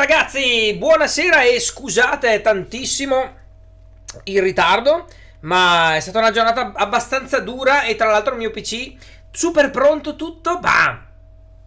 ragazzi, buonasera e scusate tantissimo il ritardo, ma è stata una giornata abbastanza dura e tra l'altro il mio PC super pronto tutto, bam!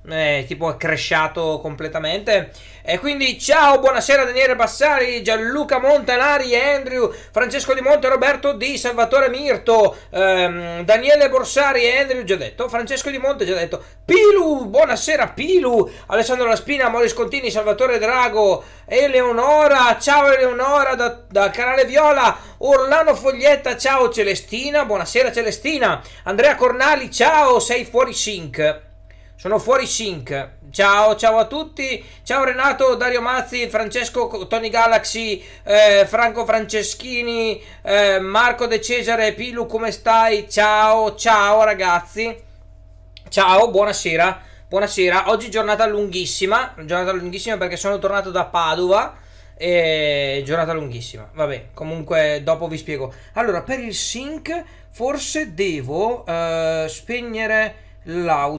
Eh, è tipo crashato completamente. E quindi ciao, buonasera Daniele Bassari, Gianluca Montanari, Andrew, Francesco Di Monte, Roberto Di, Salvatore Mirto, ehm, Daniele Borsari, Andrew, già detto, Francesco Di Monte, già detto, Pilu, buonasera Pilu, Alessandro Laspina, Moris Contini, Salvatore Drago, Eleonora, ciao Eleonora dal da canale Viola, Orlano Foglietta, ciao Celestina, buonasera Celestina, Andrea Cornali, ciao, sei fuori sync. Sono fuori sync. Ciao, ciao a tutti. Ciao Renato, Dario Mazzi, Francesco, Tony Galaxy, eh, Franco Franceschini, eh, Marco De Cesare, Pilu, come stai? Ciao, ciao ragazzi. Ciao, buonasera. Buonasera. Oggi giornata lunghissima. Giornata lunghissima perché sono tornato da Padova. E giornata lunghissima. Vabbè, comunque dopo vi spiego. Allora, per il sync forse devo eh, spegnere l'audio.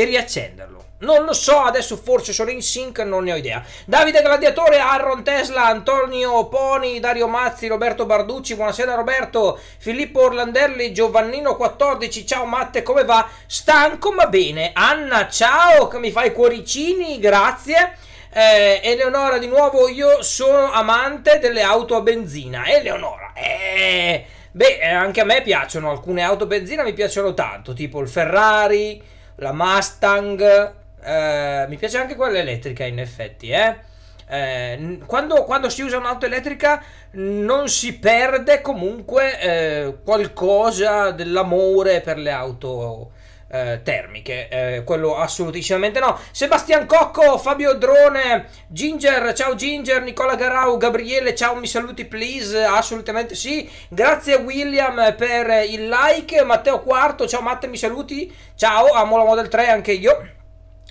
e riaccenderlo. Non lo so, adesso forse sono in sync, non ne ho idea. Davide Gladiatore, Aaron Tesla, Antonio Poni, Dario Mazzi, Roberto Barducci, buonasera Roberto, Filippo Orlandelli, Giovannino 14, ciao Matte, come va? Stanco ma bene. Anna, ciao, che mi fai cuoricini, grazie. Eh, Eleonora, di nuovo, io sono amante delle auto a benzina. Eleonora, eh... Beh, eh, anche a me piacciono alcune auto a benzina, mi piacciono tanto, tipo il Ferrari la Mustang. Eh, mi piace anche quella elettrica in effetti, eh. Eh, quando, quando, si usa un'auto elettrica non si perde comunque eh, qualcosa dell'amore per le auto eh, termiche. Eh, quello assolutissimamente no. Sebastian Cocco, Fabio Drone, Ginger, ciao Ginger, Nicola Garau, Gabriele, ciao, mi saluti please, assolutamente sì. Grazie William per il like, Matteo Quarto, ciao Matte, mi saluti, ciao, amo la Model 3 anche io.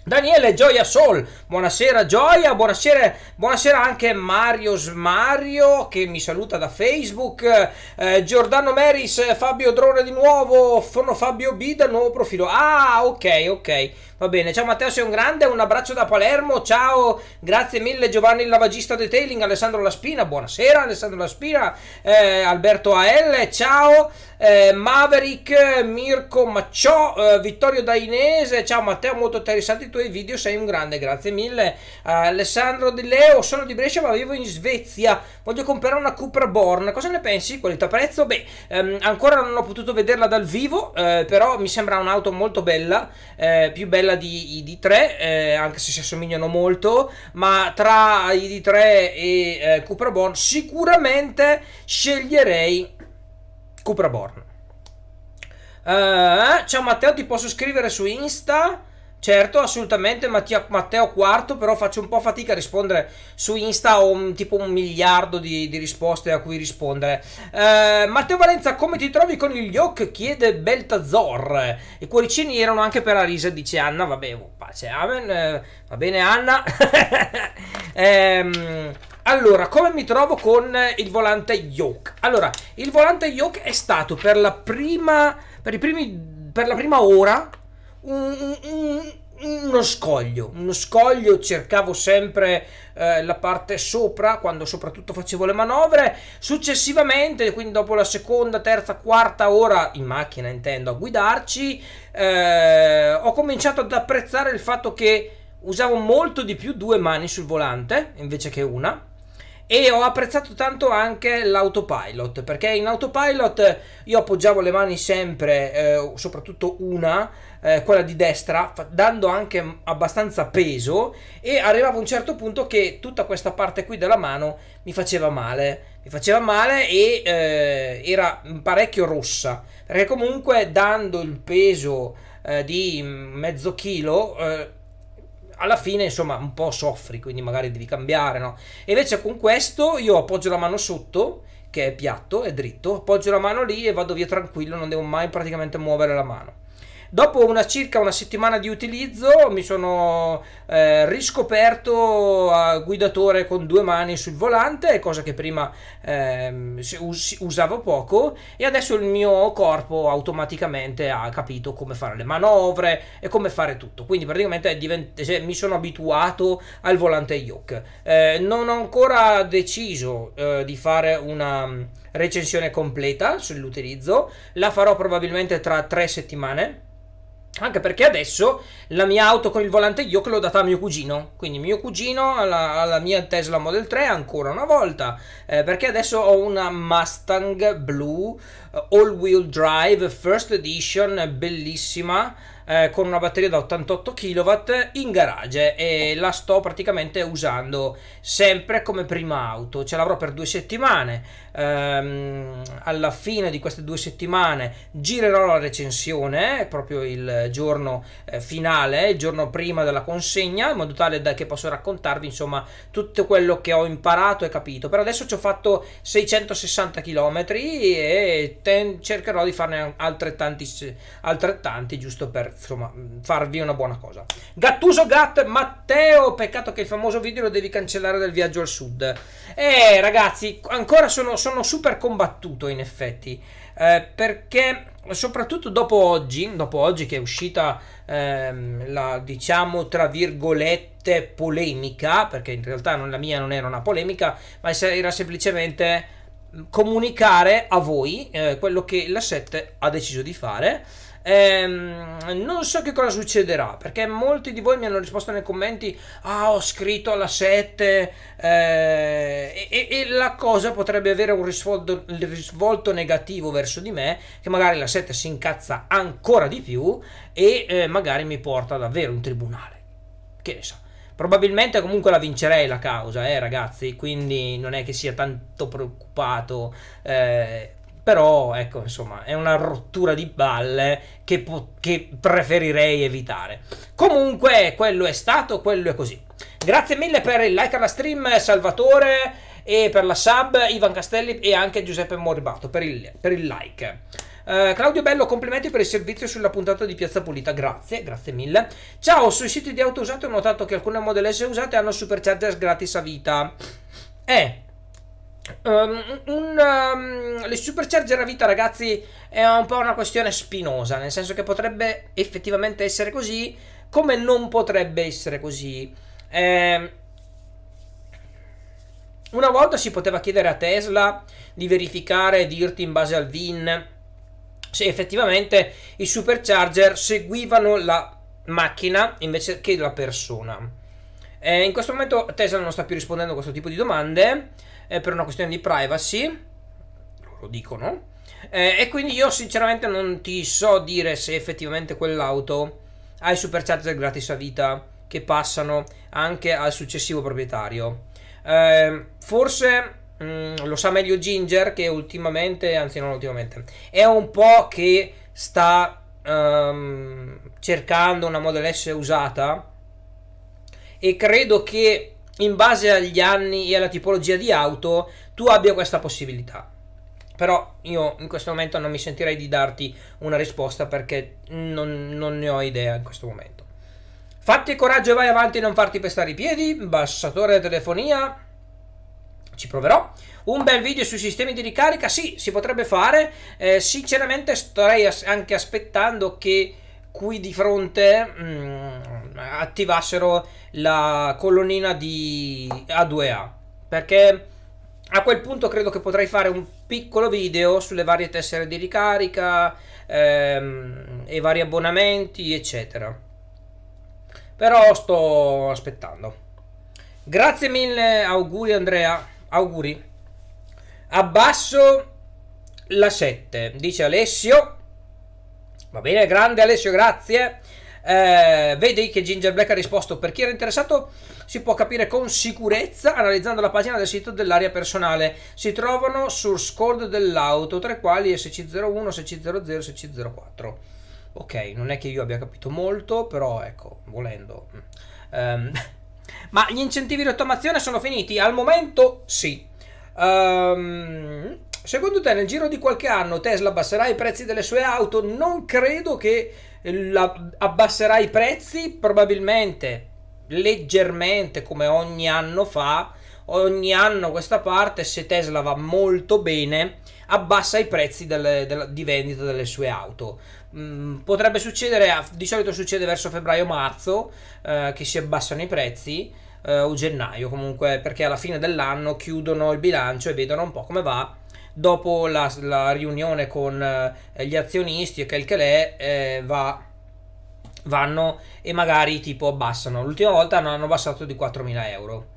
Daniele Gioia Sol, buonasera Gioia, buonasera, buonasera anche Mario Smario che mi saluta da Facebook, eh, Giordano Meris, Fabio Drone di nuovo, Forno Fabio B dal nuovo profilo. Ah, ok, ok, va bene. Ciao Matteo, sei un grande, un abbraccio da Palermo, ciao, grazie mille Giovanni il lavagista detailing, Alessandro Laspina, buonasera Alessandro Laspina, eh, Alberto AL, ciao eh, Maverick, Mirko Macciò, eh, Vittorio Dainese, ciao Matteo, molto interessanti i tuoi video, sei un grande, grazie mille. Eh, Alessandro Di Leo, sono di Brescia ma vivo in Svezia, voglio comprare una Cooper Born, cosa ne pensi? Qualità-prezzo? Beh, ehm, ancora non ho potuto vederla dal vivo, eh, però mi sembra un'auto molto bella, eh, più bella di ID3, eh, anche se si assomigliano molto, ma tra ID3 e Cooper Born sicuramente sceglierei Cupraborn. Uh, eh, ciao Matteo, ti posso scrivere su Insta? Certo, assolutamente Mattia, Matteo Quarto, però faccio un po' fatica a rispondere su Insta, ho un, tipo un miliardo di, di risposte a cui rispondere. Eh, Matteo Valenza, come ti trovi con il Yok? chiede Beltazor. I cuoricini erano anche per Arisa, dice Anna, vabbè, oh, pace, amen, eh, va bene Anna. ehm... Allora, come mi trovo con il volante yoke? Allora, il volante yoke è stato per la prima, per primi, per la prima ora un, un, uno scoglio. Uno scoglio, cercavo sempre eh, la parte sopra, quando soprattutto facevo le manovre. Successivamente, quindi dopo la seconda, terza, quarta ora in macchina, intendo, a guidarci, eh, ho cominciato ad apprezzare il fatto che usavo molto di più due mani sul volante invece che una e ho apprezzato tanto anche l'autopilot perché in autopilot io appoggiavo le mani sempre eh, soprattutto una eh, quella di destra dando anche abbastanza peso e arrivavo a un certo punto che tutta questa parte qui della mano mi faceva male mi faceva male e eh, era parecchio rossa perché comunque dando il peso eh, di mezzo chilo eh, alla fine insomma un po' soffri, quindi magari devi cambiare, no? E invece con questo io appoggio la mano sotto, che è piatto, è dritto, appoggio la mano lì e vado via tranquillo, non devo mai praticamente muovere la mano. Dopo una, circa una settimana di utilizzo mi sono eh, riscoperto a guidatore con due mani sul volante, cosa che prima eh, usavo poco e adesso il mio corpo automaticamente ha capito come fare le manovre e come fare tutto. Quindi praticamente divent- cioè, mi sono abituato al volante yoke. Eh, non ho ancora deciso eh, di fare una mm, recensione completa sull'utilizzo, la farò probabilmente tra tre settimane anche perché adesso la mia auto con il volante yoke l'ho data a mio cugino. Quindi mio cugino alla, alla mia Tesla Model 3 ancora una volta. Eh, perché adesso ho una Mustang Blue eh, All Wheel Drive First Edition, bellissima. Eh, con una batteria da 88 kW in garage e la sto praticamente usando sempre come prima auto. Ce l'avrò per due settimane ehm, alla fine di queste due settimane girerò la recensione, proprio il giorno eh, finale, il giorno prima della consegna, in modo tale da che posso raccontarvi insomma tutto quello che ho imparato e capito. Per adesso ci ho fatto 660 km e ten- cercherò di farne altrettanti, altrettanti giusto per insomma mm, farvi una buona cosa. Gattuso Gat Matteo, peccato che il famoso video lo devi cancellare dal viaggio al sud. E eh, ragazzi, ancora sono sono super combattuto in effetti, eh, perché soprattutto dopo oggi, dopo oggi che è uscita ehm, la diciamo tra virgolette polemica, perché in realtà non, la mia non era una polemica, ma era semplicemente mm, comunicare a voi eh, quello che la 7 ha deciso di fare Ehm, non so che cosa succederà perché molti di voi mi hanno risposto nei commenti: Ah, ho scritto alla 7 eh, e, e, la cosa potrebbe avere un risvolto, risvolto, negativo verso di me. Che magari la 7 si incazza ancora di più e eh, magari mi porta davvero in tribunale. Che ne so. Probabilmente comunque la vincerei la causa, eh ragazzi, quindi non è che sia tanto preoccupato. Eh, però ecco insomma è una rottura di balle che, che preferirei evitare. Comunque quello è stato, quello è così. Grazie mille per il like alla stream Salvatore e per la sub Ivan Castelli e anche Giuseppe Moribato per il, per il like. Uh, Claudio Bello, complimenti per il servizio sulla puntata di Piazza Pulita. Grazie, grazie mille. Ciao, sui siti di auto usate ho notato che alcune Model S usate hanno superchargers gratis a vita. Eh, Um, un, um, le supercharger a vita, ragazzi, è un po' una questione spinosa, nel senso che potrebbe effettivamente essere così, come non potrebbe essere così. Eh, una volta si poteva chiedere a Tesla di verificare e dirti in base al VIN se effettivamente i supercharger seguivano la macchina invece che la persona. Eh, in questo momento Tesla non sta più rispondendo a questo tipo di domande eh, per una questione di privacy, lo dicono, eh, e quindi io sinceramente non ti so dire se effettivamente quell'auto ha i supercharger gratis a vita che passano anche al successivo proprietario. Eh, forse mh, mm, lo sa meglio Ginger che ultimamente, anzi non ultimamente, è un po' che sta um, cercando una Model S usata e credo che in base agli anni e alla tipologia di auto tu abbia questa possibilità. Però io in questo momento non mi sentirei di darti una risposta perché non, non ne ho idea in questo momento. Fatti coraggio e vai avanti, non farti pestare i piedi. Bassatore telefonia. Ci proverò. Un bel video sui sistemi di ricarica. Sì, si potrebbe fare. Eh, sinceramente, starei anche aspettando che qui di fronte. Mm, attivassero la colonnina di A2A perché a quel punto credo che potrei fare un piccolo video sulle varie tessere di ricarica ehm, e vari abbonamenti eccetera però sto aspettando grazie mille auguri Andrea auguri abbasso la 7 dice Alessio va bene grande Alessio grazie eh, vedi che Ginger Black ha risposto per chi era interessato si può capire con sicurezza analizzando la pagina del sito dell'area personale si trovano source scold dell'auto tra i quali SC01, SC00, SC04 ok non è che io abbia capito molto però ecco volendo um, ma gli incentivi di rottamazione sono finiti? al momento sì um, Secondo te nel giro di qualche anno Tesla abbasserà i prezzi delle sue auto? Non credo che abbasserà i prezzi probabilmente leggermente come ogni anno fa ogni anno questa parte se Tesla va molto bene abbassa i prezzi delle, delle, di vendita delle sue auto mm, potrebbe succedere di solito succede verso febbraio marzo eh, che si abbassano i prezzi eh, o gennaio comunque perché alla fine dell'anno chiudono il bilancio e vedono un po' come va dopo la, la riunione con eh, gli azionisti e quel che l'è, eh, va, vanno e magari tipo abbassano. L'ultima volta hanno abbassato di 4.000 euro.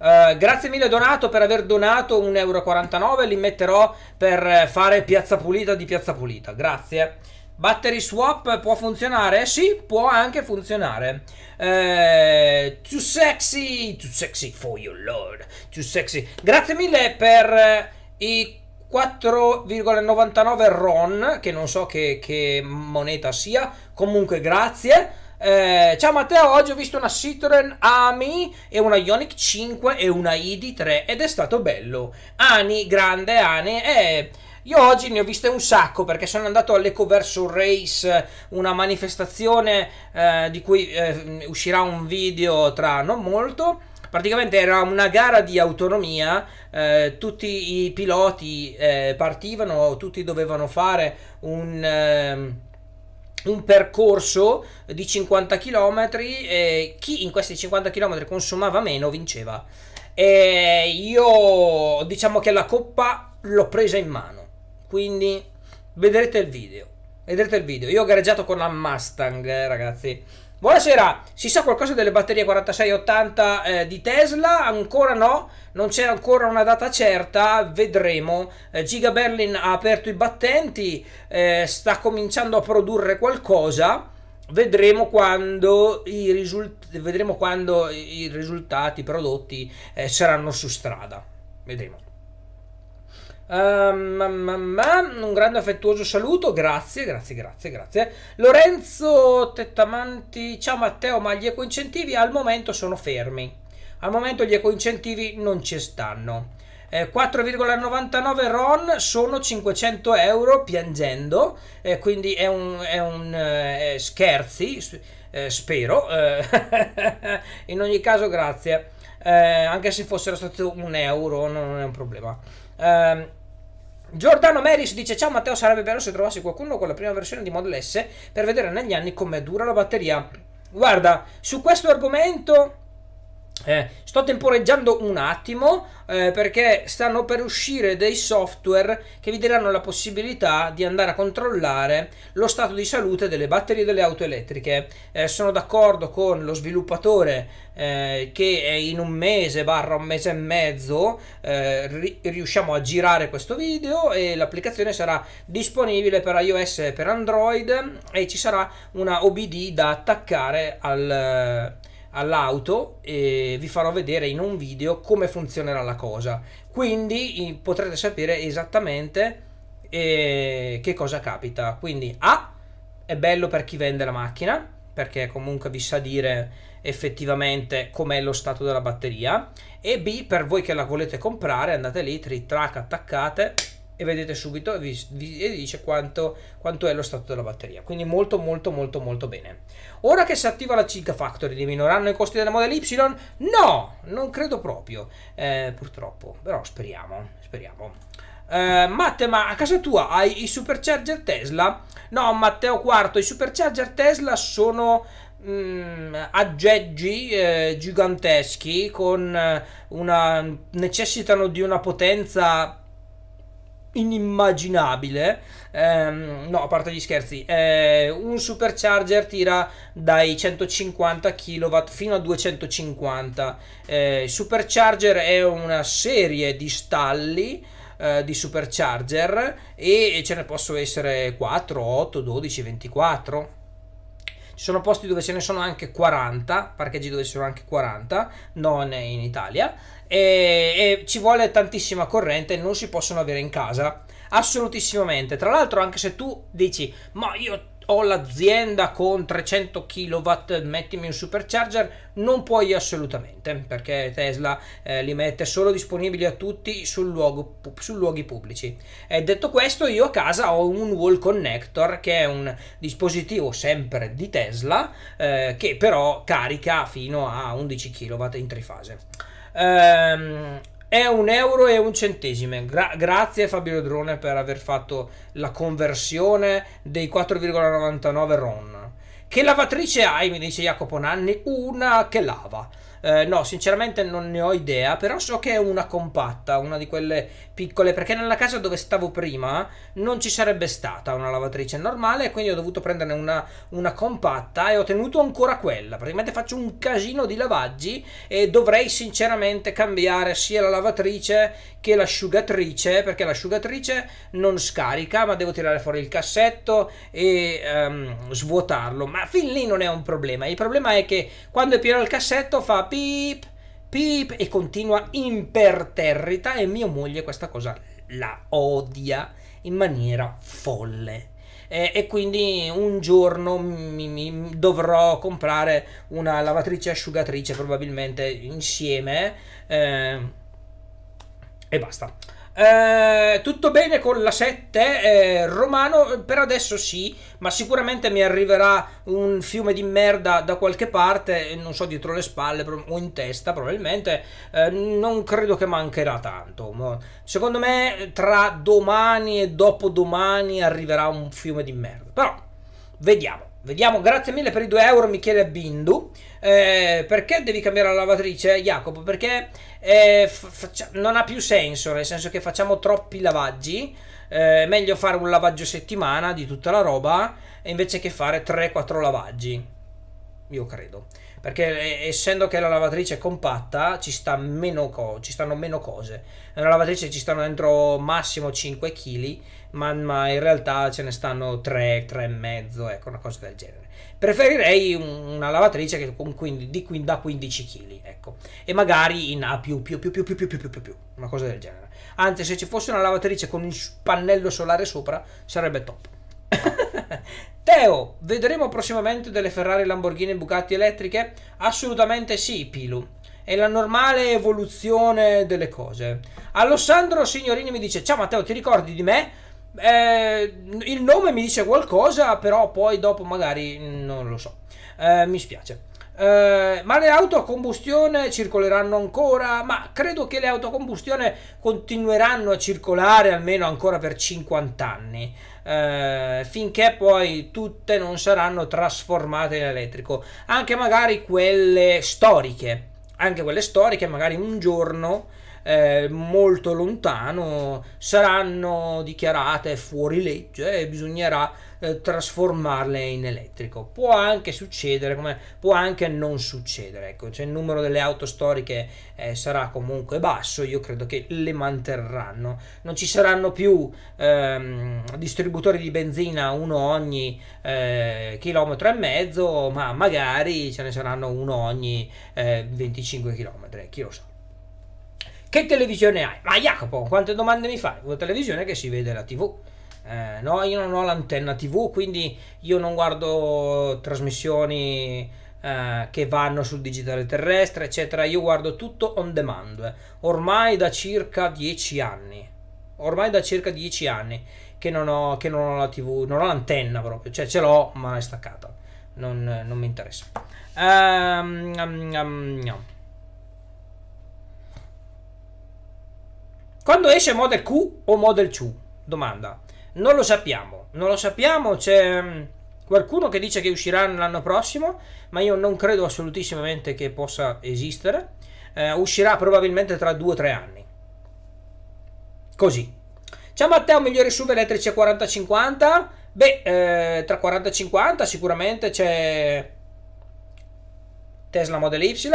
Uh, grazie mille Donato per aver donato 1,49 euro, li metterò per fare piazza pulita di piazza pulita, grazie. Battery swap può funzionare? Sì, può anche funzionare. Eh, too sexy, too sexy for your lord, too sexy. Grazie mille per eh, i 4,99 RON, che non so che, che moneta sia, comunque grazie. Eh, ciao Matteo, oggi ho visto una Citroen Ami e una Ionic 5 e una ID3 ed è stato bello. Ani, grande Ani, eh, io oggi ne ho viste un sacco perché sono andato all'Eco Verso Race, una manifestazione eh, di cui eh, uscirà un video tra non molto praticamente era una gara di autonomia, eh, tutti i piloti eh, partivano, tutti dovevano fare un... Eh, un percorso di 50 km e chi in questi 50 km consumava meno vinceva. E io diciamo che la coppa l'ho presa in mano, quindi vedrete il video. Vedrete il video. Io ho gareggiato con la Mustang, eh, ragazzi. Buonasera, si sa qualcosa delle batterie 4680 eh, di Tesla? Ancora no, non c'è ancora una data certa, vedremo. Eh, Giga Berlin ha aperto i battenti, eh, sta cominciando a produrre qualcosa. Vedremo quando i, risult- vedremo quando i risultati, i prodotti eh, saranno su strada. Vedremo. Um, ehm, ma, ma, ma, un grande affettuoso saluto, grazie, grazie, grazie, grazie. Lorenzo Tettamanti, ciao Matteo, ma gli ecoincentivi al momento sono fermi. Al momento gli ecoincentivi non ci stanno. Eh, 4,99 RON sono 500 euro piangendo, eh, quindi è un, è un eh, eh scherzi, eh, spero. Eh, in ogni caso grazie, anche se fossero stati un euro non è un problema. Um, Giordano Meris dice: Ciao Matteo, sarebbe bello se trovassi qualcuno con la prima versione di Model S per vedere negli anni com'è dura la batteria. Guarda, su questo argomento eh, sto temporeggiando un attimo eh, perché stanno per uscire dei software che vi daranno la possibilità di andare a controllare lo stato di salute delle batterie delle auto elettriche. Eh, sono d'accordo con lo sviluppatore eh, che in un mese barra un mese e mezzo eh, ri- riusciamo a girare questo video e l'applicazione sarà disponibile per iOS e per Android e ci sarà una OBD da attaccare al all'auto e vi farò vedere in un video come funzionerà la cosa quindi potrete sapere esattamente eh, che cosa capita quindi A è bello per chi vende la macchina perché comunque vi sa dire effettivamente com'è lo stato della batteria e B per voi che la volete comprare andate lì tritrac, attaccate e vedete subito e vi, vi e dice quanto, quanto è lo stato della batteria quindi molto molto molto molto bene Ora che si attiva la Cig Factory, diminuiranno i costi della Model Y? No, non credo proprio, eh, purtroppo, però speriamo, speriamo. Eh, Matte, ma a casa tua hai i supercharger Tesla? No, Matteo Quarto, i supercharger Tesla sono mm, aggeggi eh, giganteschi con eh, una necessitano di una potenza inimmaginabile. Ehm, no, a parte gli scherzi, eh, un supercharger tira dai 150 kW fino a 250. Eh, supercharger è una serie di stalli eh, di supercharger e ce ne possono essere 4, 8, 12, 24 ci sono posti dove ce ne sono anche 40 parcheggi dove ci sono anche 40 non in Italia e, e ci vuole tantissima corrente, non si possono avere in casa. Assolutissimamente. Tra l'altro, anche se tu dici, ma io ho l'azienda con 300 kW, mettimi un supercharger, non puoi assolutamente, perché Tesla eh, li mette solo disponibili a tutti su, luogo, su luoghi pubblici. E detto questo, io a casa ho un wall connector, che è un dispositivo sempre di Tesla, eh, che però carica fino a 11 kW in trifase. Ehm, è un euro e un centesimo. Gra- grazie Fabio Drone per aver fatto la conversione dei 4,99 RON. Che lavatrice hai? Mi dice Jacopo Nanni. Una che lava. Eh, no, sinceramente non ne ho idea, però so che è una compatta, una di quelle piccole perché nella casa dove stavo prima non ci sarebbe stata una lavatrice normale quindi ho dovuto prenderne una, una compatta e ho tenuto ancora quella praticamente faccio un casino di lavaggi e dovrei sinceramente cambiare sia la lavatrice che l'asciugatrice perché l'asciugatrice non scarica ma devo tirare fuori il cassetto e um, svuotarlo ma fin lì non è un problema il problema è che quando è pieno il cassetto fa pip pip, e continua imperterrita e mia moglie questa cosa la odia in maniera folle. E, e quindi un giorno mi, mi dovrò comprare una lavatrice asciugatrice probabilmente insieme eh, e basta. Eh, tutto bene con la 7 eh, Romano per adesso sì ma sicuramente mi arriverà un fiume di merda da qualche parte non so dietro le spalle o in testa probabilmente eh, non credo che mancherà tanto secondo me tra domani e dopodomani arriverà un fiume di merda però vediamo Vediamo, grazie mille per i 2 euro, mi chiede Bindu. Eh, perché devi cambiare la lavatrice, Jacopo? Perché eh, non ha più senso, nel senso che facciamo troppi lavaggi. Eh, meglio fare un lavaggio settimana di tutta la roba invece che fare 3-4 lavaggi. Io credo. Perché eh, essendo che la lavatrice è compatta, ci, sta meno ci stanno meno cose. Nella lavatrice ci stanno dentro massimo 5 kg ma, ma in realtà ce ne stanno tre, tre e mezzo, ecco, una cosa del genere. Preferirei una lavatrice che con 15, di, da 15 kg, ecco, e magari in A più, più, più, più, più, più, più, più, più, una cosa del genere. Anzi, se ci fosse una lavatrice con un pannello solare sopra, sarebbe top. Teo, vedremo prossimamente delle Ferrari, Lamborghini e Bugatti elettriche? Assolutamente sì, Pilu. È la normale evoluzione delle cose. Alessandro Signorini mi dice: Ciao Matteo, ti ricordi di me? Eh, il nome mi dice qualcosa, però poi dopo magari non lo so. Eh, mi spiace. Eh, ma le auto a combustione circoleranno ancora? Ma credo che le auto a combustione continueranno a circolare almeno ancora per 50 anni. Eh, finché poi tutte non saranno trasformate in elettrico, anche magari quelle storiche, anche quelle storiche, magari un giorno eh, molto lontano saranno dichiarate fuori legge e bisognerà eh, trasformarle in elettrico. Può anche succedere, come può anche non succedere. Ecco, cioè il numero delle auto storiche eh, sarà comunque basso, io credo che le manterranno. Non ci saranno più ehm, distributori di benzina uno ogni eh, chilometro e mezzo, ma magari ce ne saranno uno ogni 25 eh, chilometri, chi lo sa. Che televisione hai? Ma Jacopo, quante domande mi fai? Una televisione che si vede la TV. Eh, no, io non ho l'antenna TV, quindi io non guardo trasmissioni eh, che vanno sul digitale terrestre, eccetera. Io guardo tutto on demand. Ormai da circa dieci anni. Ormai da circa dieci anni che non ho, che non ho la TV, non ho l'antenna proprio. Cioè ce l'ho, ma è staccata. Non, non mi interessa. Um, um, um, no. Quando esce Model Q o Model C? Domanda. Non lo sappiamo, non lo sappiamo, c'è mm, qualcuno che dice che uscirà l'anno prossimo, ma io non credo assolutissimamente che possa esistere. Eh, uscirà probabilmente tra 2-3 anni. Così. Ciao Matteo, migliori sub elettrici a 40-50? Beh, eh, tra 40 e 50 sicuramente c'è Tesla Model Y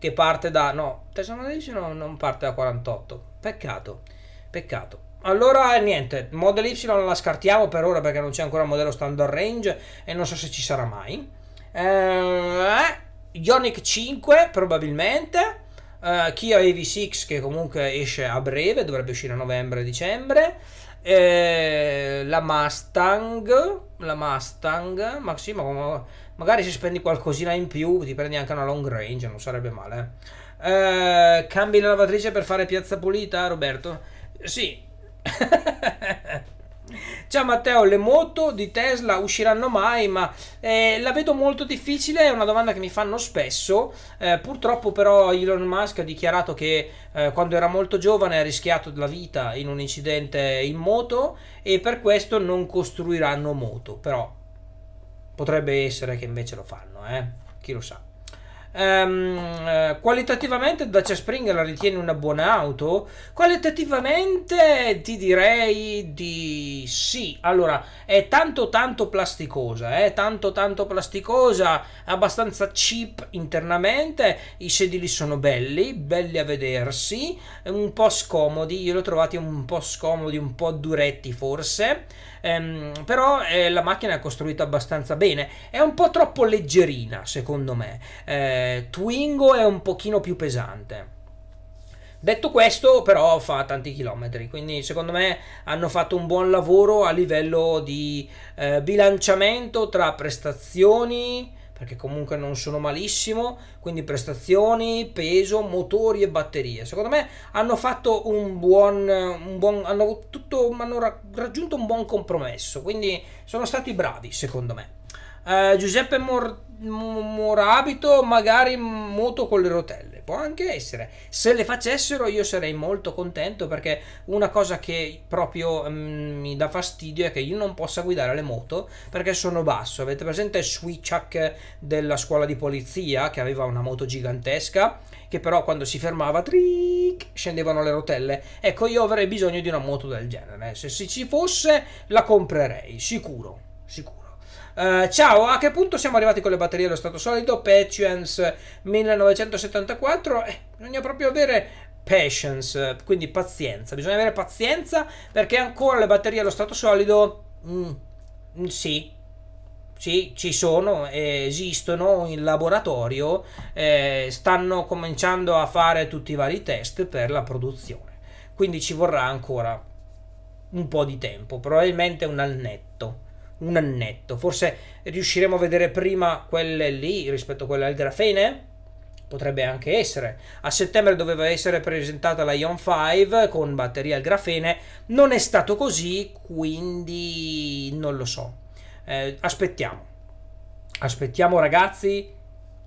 che parte da... no, Tesla Model Y non parte da 48 Peccato, peccato. Allora niente, Model Y non la scartiamo per ora perché non c'è ancora un modello standard range e non so se ci sarà mai. Eh, eh Ionic 5 probabilmente. Eh, Kia ev 6 che comunque esce a breve, dovrebbe uscire a novembre-dicembre. Eh, la Mustang, la Mustang, ma sì, ma magari se spendi qualcosina in più ti prendi anche una long range, non sarebbe male. Eh, cambi la lavatrice per fare piazza pulita, Roberto? Sì. Ciao Matteo, le moto di Tesla usciranno mai? Ma eh, la vedo molto difficile, è una domanda che mi fanno spesso. Eh, purtroppo però Elon Musk ha dichiarato che eh, quando era molto giovane ha rischiato la vita in un incidente in moto e per questo non costruiranno moto. Però potrebbe essere che invece lo fanno, eh? chi lo sa. Um, qualitativamente Dacia Spring la ritieni una buona auto? Qualitativamente ti direi di sì. Allora, è tanto tanto plasticosa, è eh? tanto tanto plasticosa, abbastanza cheap internamente, i sedili sono belli, belli a vedersi, un po' scomodi, io li ho trovati un po' scomodi, un po' duretti forse ehm, però eh, la macchina è costruita abbastanza bene, è un po' troppo leggerina secondo me, eh, Twingo è un pochino più pesante. Detto questo, però, fa tanti chilometri, quindi secondo me hanno fatto un buon lavoro a livello di eh, bilanciamento tra prestazioni, perché comunque non sono malissimo, quindi prestazioni, peso, motori e batterie. Secondo me hanno fatto un buon, un buon hanno, tutto, hanno raggiunto un buon compromesso, quindi sono stati bravi secondo me. Uh, Giuseppe Mor Morabito, magari moto con le rotelle può anche essere. Se le facessero io sarei molto contento perché una cosa che proprio mm, mi dà fastidio è che io non possa guidare le moto perché sono basso. Avete presente Switchak della scuola di polizia che aveva una moto gigantesca che però quando si fermava tric, scendevano le rotelle. Ecco, io avrei bisogno di una moto del genere. Se ci fosse la comprerei, sicuro, sicuro. Uh, ciao, a che punto siamo arrivati con le batterie allo stato solido? Patience 1974. Eh, bisogna proprio avere patience, quindi pazienza. Bisogna avere pazienza perché ancora le batterie allo stato solido... Mm, mm, sì, sì, ci sono, esistono in laboratorio, eh, stanno cominciando a fare tutti i vari test per la produzione. Quindi ci vorrà ancora un po' di tempo, probabilmente un annetto un annetto. Forse riusciremo a vedere prima quelle lì rispetto a quelle al grafene? Potrebbe anche essere. A settembre doveva essere presentata la Ion 5 con batteria al grafene, non è stato così, quindi non lo so. Eh, aspettiamo. Aspettiamo ragazzi,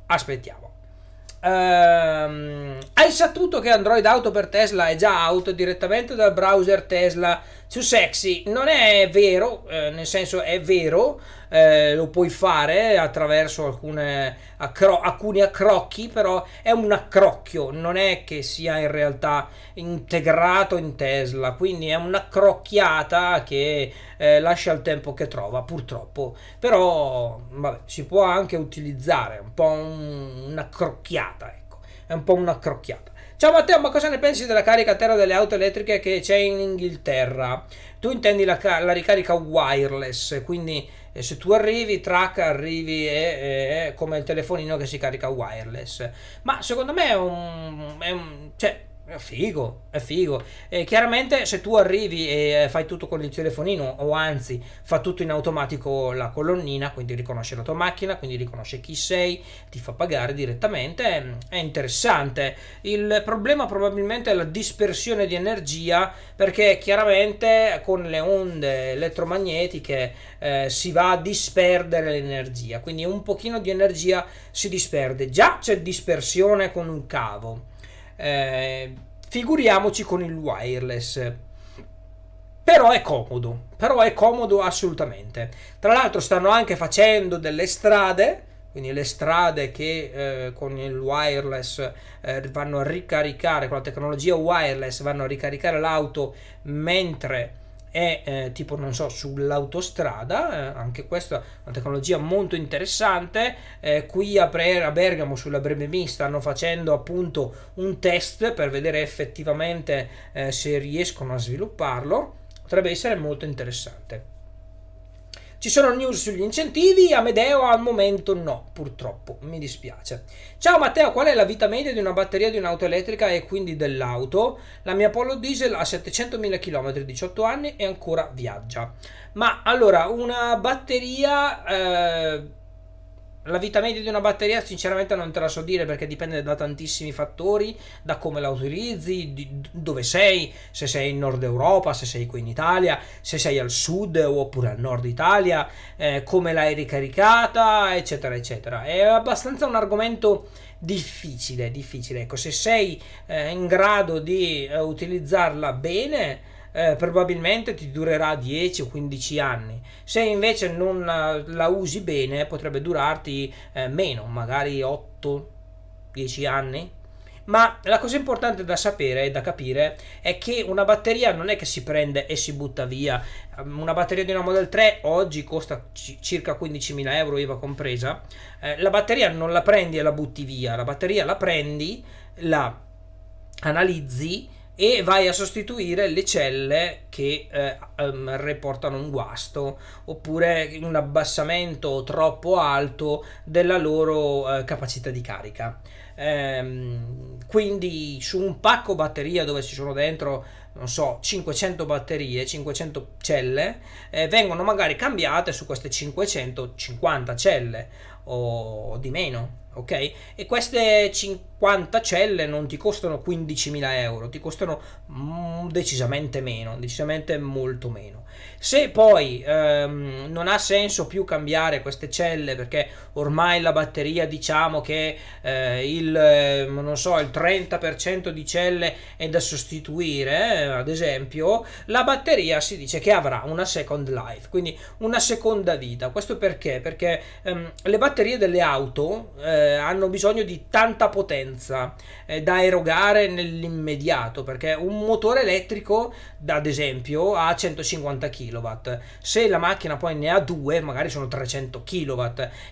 aspettiamo. Um, hai saputo che Android Auto per Tesla è già out direttamente dal browser Tesla Too sexy non è vero, eh, nel senso è vero, eh, lo puoi fare attraverso alcune, accro- alcuni accrocchi, però è un accrocchio, non è che sia in realtà integrato in Tesla, quindi è un'accrocchiata che eh, lascia il tempo che trova, purtroppo. Però vabbè, si può anche utilizzare, un po' un, un'accrocchiata, ecco, è un po' un'accrocchiata. Ciao Matteo, ma cosa ne pensi della carica a terra delle auto elettriche che c'è in Inghilterra? Tu intendi la, la ricarica wireless, quindi eh, se tu arrivi, track, arrivi e è, è come il telefonino che si carica wireless. Ma secondo me è un... È un cioè, è figo, è figo. E chiaramente se tu arrivi e eh, fai tutto con il telefonino, o anzi fa tutto in automatico la colonnina, quindi riconosce la tua macchina, quindi riconosce chi sei, ti fa pagare direttamente, mm, è interessante. Il problema probabilmente è la dispersione di energia, perché chiaramente con le onde elettromagnetiche eh, si va a disperdere l'energia, quindi un pochino di energia si disperde. Già c'è dispersione con un cavo eh, figuriamoci con il wireless. Però è comodo, però è comodo assolutamente. Tra l'altro stanno anche facendo delle strade, quindi le strade che eh, con il wireless eh, vanno a ricaricare, con la tecnologia wireless vanno a ricaricare l'auto mentre è eh, tipo non so sull'autostrada eh, anche questa è una tecnologia molto interessante eh, qui a, Pre- a Bergamo sulla Brememi stanno facendo appunto un test per vedere effettivamente eh, se riescono a svilupparlo potrebbe essere molto interessante ci sono news sugli incentivi, Amedeo al momento no, purtroppo, mi dispiace. Ciao Matteo, qual è la vita media di una batteria di un'auto elettrica e quindi dell'auto? La mia Polo Diesel ha 700.000 km, 18 anni e ancora viaggia. Ma allora, una batteria... Eh, la vita media di una batteria sinceramente non te la so dire perché dipende da tantissimi fattori, da come la utilizzi, di dove sei, se sei in nord Europa, se sei qui in Italia, se sei al sud oppure al nord Italia, eh, come l'hai ricaricata, eccetera, eccetera. È abbastanza un argomento difficile, difficile. Ecco, se sei eh, in grado di eh, utilizzarla bene eh, probabilmente ti durerà 10 o 15 anni. Se invece non eh, la usi bene potrebbe durarti eh, meno, magari 8-10 anni. Ma la cosa importante da sapere e da capire è che una batteria non è che si prende e si butta via. Mm, una batteria di una Model 3 oggi costa circa 15.000 euro, IVA compresa. Eh, la batteria non la prendi e la butti via, la batteria la prendi, la analizzi e vai a sostituire le celle che eh, um, reportano un guasto oppure un abbassamento troppo alto della loro eh, capacità di carica. Ehm, quindi su un pacco batteria dove ci sono dentro non so 500 batterie 500 celle eh, vengono magari cambiate su queste 550 celle o di meno ok? E queste 50 celle non ti costano 15.000 euro, ti costano mm, decisamente meno, decisamente molto meno. Se poi ehm, non ha senso più cambiare queste celle perché ormai la batteria diciamo che eh, il, eh, so, il, 30% di celle è da sostituire, eh, ad esempio, la batteria si dice che avrà una second life, quindi una seconda vita. Questo perché? Perché ehm, le batterie delle auto eh, eh, hanno bisogno di tanta potenza eh, da erogare nell'immediato, perché un motore elettrico, ad esempio, ha 150 kW, se la macchina poi ne ha due, magari sono 300 kW,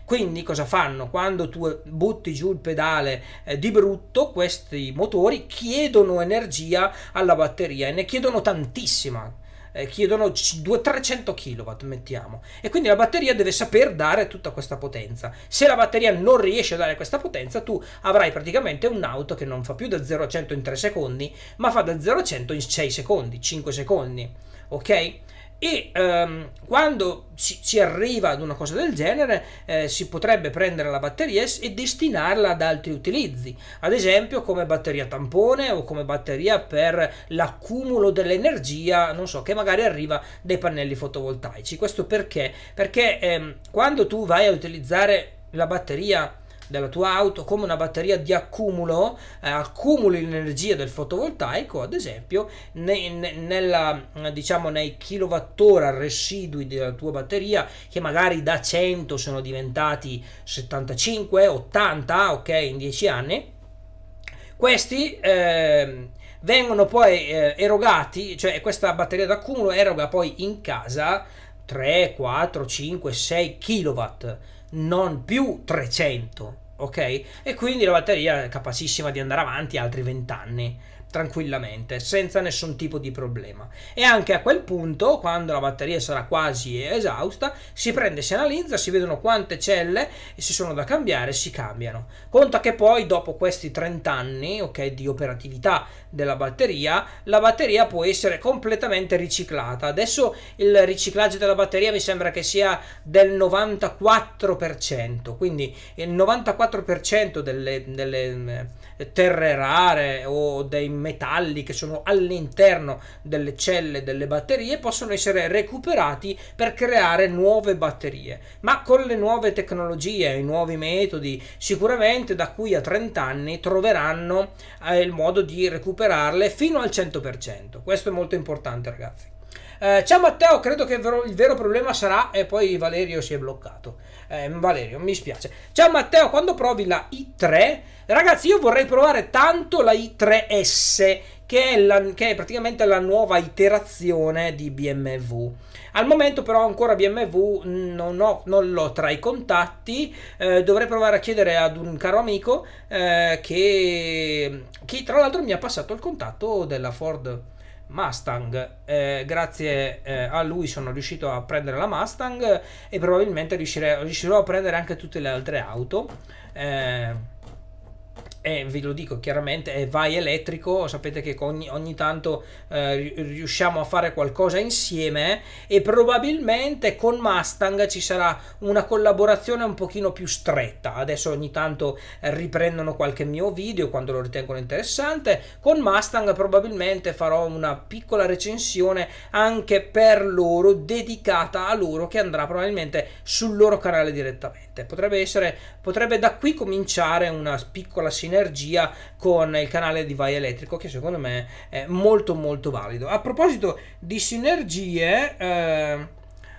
quindi cosa fanno? Quando tu butti giù il pedale eh, di brutto, questi motori chiedono energia alla batteria e ne chiedono tantissima eh, chiedono 2, 300 kW, mettiamo. E quindi la batteria deve saper dare tutta questa potenza. Se la batteria non riesce a dare questa potenza, tu avrai praticamente un'auto che non fa più da 0 a 100 in 3 secondi, ma fa da 0 a 100 in 6 secondi, 5 secondi. Ok? E ehm, quando si, si, arriva ad una cosa del genere, eh, si potrebbe prendere la batteria e destinarla ad altri utilizzi, ad esempio come batteria tampone o come batteria per l'accumulo dell'energia, non so, che magari arriva dai pannelli fotovoltaici. Questo perché? Perché ehm, quando tu vai a utilizzare la batteria della tua auto come una batteria di accumulo, eh, accumuli l'energia del fotovoltaico, ad esempio, ne, ne, nella, diciamo, nei kilowattora residui della tua batteria, che magari da 100 sono diventati 75, 80, ok, in 10 anni, questi... Eh, vengono poi eh, erogati, cioè questa batteria d'accumulo eroga poi in casa 3, 4, 5, 6 kilowatt non più 300, ok? E quindi la batteria è capacissima di andare avanti altri 20 anni tranquillamente, senza nessun tipo di problema. E anche a quel punto, quando la batteria sarà quasi esausta, si prende, si analizza, si vedono quante celle e se sono da cambiare, si cambiano. Conta che poi dopo questi 30 anni okay, di operatività della batteria, la batteria può essere completamente riciclata. Adesso il riciclaggio della batteria mi sembra che sia del 94%, quindi il 94% delle, delle terre rare o dei metalli che sono all'interno delle celle delle batterie possono essere recuperati per creare nuove batterie. Ma con le nuove tecnologie, i nuovi metodi, sicuramente da qui a 30 anni troveranno eh, il modo di recuperarle fino al 100%. Questo è molto importante, ragazzi. Eh, ciao Matteo, credo che il vero, il vero problema sarà. E poi Valerio si è bloccato. Eh, Valerio, mi spiace. Ciao Matteo, quando provi la i3, ragazzi, io vorrei provare tanto la i3S, che è, la, che è praticamente la nuova iterazione di BMW. Al momento, però, ancora BMW non, ho, non l'ho tra i contatti. Eh, dovrei provare a chiedere ad un caro amico eh, che, che, tra l'altro, mi ha passato il contatto della Ford. Mustang. Eh, grazie eh, a lui sono riuscito a prendere la Mustang e probabilmente riuscirò a prendere anche tutte le altre auto. Eh, eh, ve lo dico chiaramente, è vai elettrico, sapete che ogni, ogni tanto eh, riusciamo a fare qualcosa insieme e probabilmente con Mustang ci sarà una collaborazione un pochino più stretta. Adesso ogni tanto riprendono qualche mio video quando lo ritengono interessante. Con Mustang probabilmente farò una piccola recensione anche per loro, dedicata a loro, che andrà probabilmente sul loro canale direttamente. Potrebbe essere, potrebbe da qui cominciare una piccola sinergia sinergia con il canale di Vai Elettrico che secondo me è molto molto valido. A proposito di sinergie... Eh,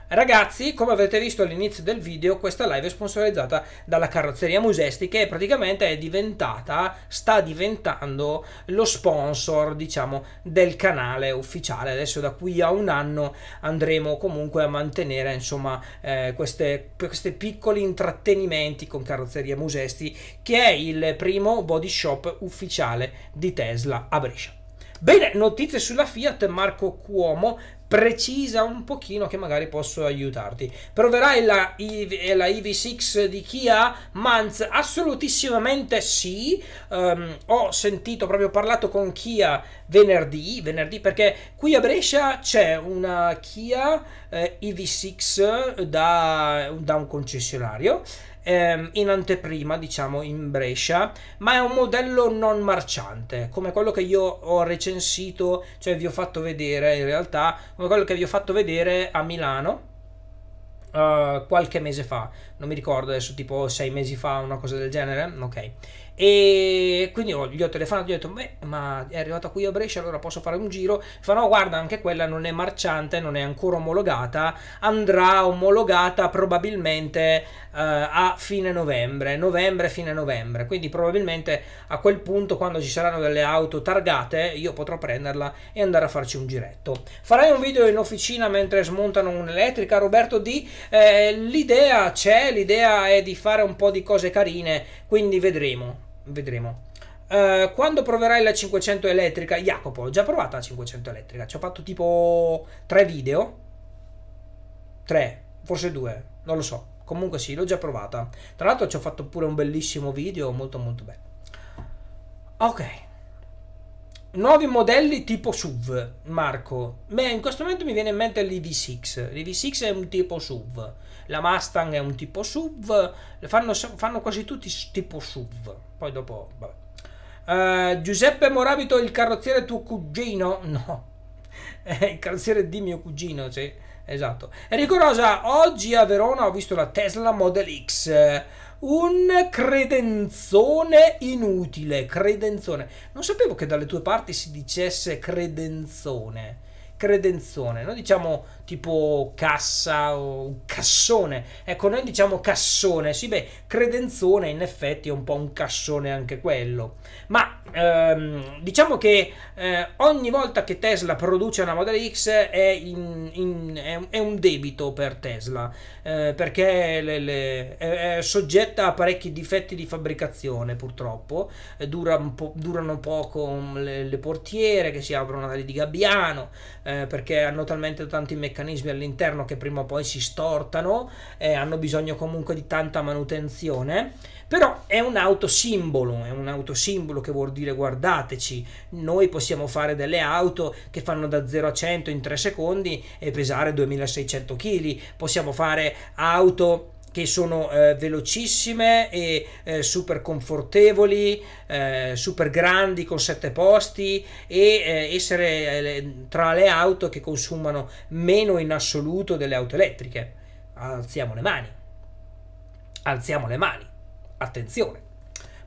Ragazzi, come avete visto all'inizio del video, questa live è sponsorizzata dalla Carrozzeria Musesti che praticamente è diventata, sta diventando lo sponsor, diciamo, del canale ufficiale. Adesso da qui a un anno andremo comunque a mantenere, insomma, eh, questi piccoli intrattenimenti con Carrozzeria Musesti, che è il primo body shop ufficiale di Tesla a Brescia. Bene, notizie sulla Fiat, Marco Cuomo precisa un pochino che magari posso aiutarti. Proverai la, IV, eh, la EV6 di Kia Manz? Assolutissimamente sì. Um, ho sentito, proprio parlato con Kia venerdì, venerdì perché qui a Brescia c'è una Kia eh, EV6 da, da un concessionario ehm, in anteprima, diciamo in Brescia, ma è un modello non marciante, come quello che io ho recensito, cioè vi ho fatto vedere in realtà, come quello che vi ho fatto vedere a Milano. Uh, qualche mese fa, non mi ricordo adesso, tipo sei mesi fa, una cosa del genere, ok. E quindi ho, gli ho telefonato, e gli ho detto, beh, ma è arrivata qui a Brescia, allora posso fare un giro? Fa no, guarda, anche quella non è marciante, non è ancora omologata, andrà omologata probabilmente eh, a fine novembre, novembre fine novembre, quindi probabilmente a quel punto quando ci saranno delle auto targate io potrò prenderla e andare a farci un giretto. Farai un video in officina mentre smontano un'elettrica Roberto D, eh, l'idea c'è, l'idea è di fare un po' di cose carine, quindi vedremo, vedremo. Uh, quando proverai la 500 elettrica, Jacopo, ho già provato la 500 elettrica, ci ho fatto tipo 3 video, 3, forse 2, non lo so, Comunque sì, l'ho già provata. Tra l'altro ci ho fatto pure un bellissimo video, molto molto bello. Ok. Nuovi modelli tipo SUV, Marco. Beh, in questo momento mi viene in mente l'EV6. L'EV6 è un tipo SUV. La Mustang è un tipo SUV. Fanno, fanno quasi tutti tipo SUV. Poi dopo, vabbè. Uh, Giuseppe Morabito, il carrozziere tuo cugino? No. Eh, il carrozziere di mio cugino, sì esatto. Enrico Rosa, oggi a Verona ho visto la Tesla Model X. Un credenzone inutile, credenzone. Non sapevo che dalle tue parti si dicesse credenzone. Credenzone, noi diciamo tipo cassa o cassone. Ecco, noi diciamo cassone, sì beh, credenzone in effetti è un po' un cassone anche quello. Ma ehm, diciamo che eh, ogni volta che Tesla produce una Model X è, in, in, è un debito per Tesla, eh, perché le, le, è, è, soggetta a parecchi difetti di fabbricazione purtroppo, eh, Dura po', durano poco mm, le, le, portiere che si aprono a di gabbiano, eh, perché hanno talmente tanti meccanismi meccanismi all'interno che prima o poi si stortano, eh, hanno bisogno comunque di tanta manutenzione, però è un autosimbolo, è un autosimbolo che vuol dire guardateci, noi possiamo fare delle auto che fanno da 0 a 100 in 3 secondi e pesare 2600 kg, possiamo fare auto che sono eh, velocissime e eh, super confortevoli, eh, super grandi con sette posti e eh, essere eh, tra le auto che consumano meno in assoluto delle auto elettriche. Alziamo le mani. Alziamo le mani. Attenzione.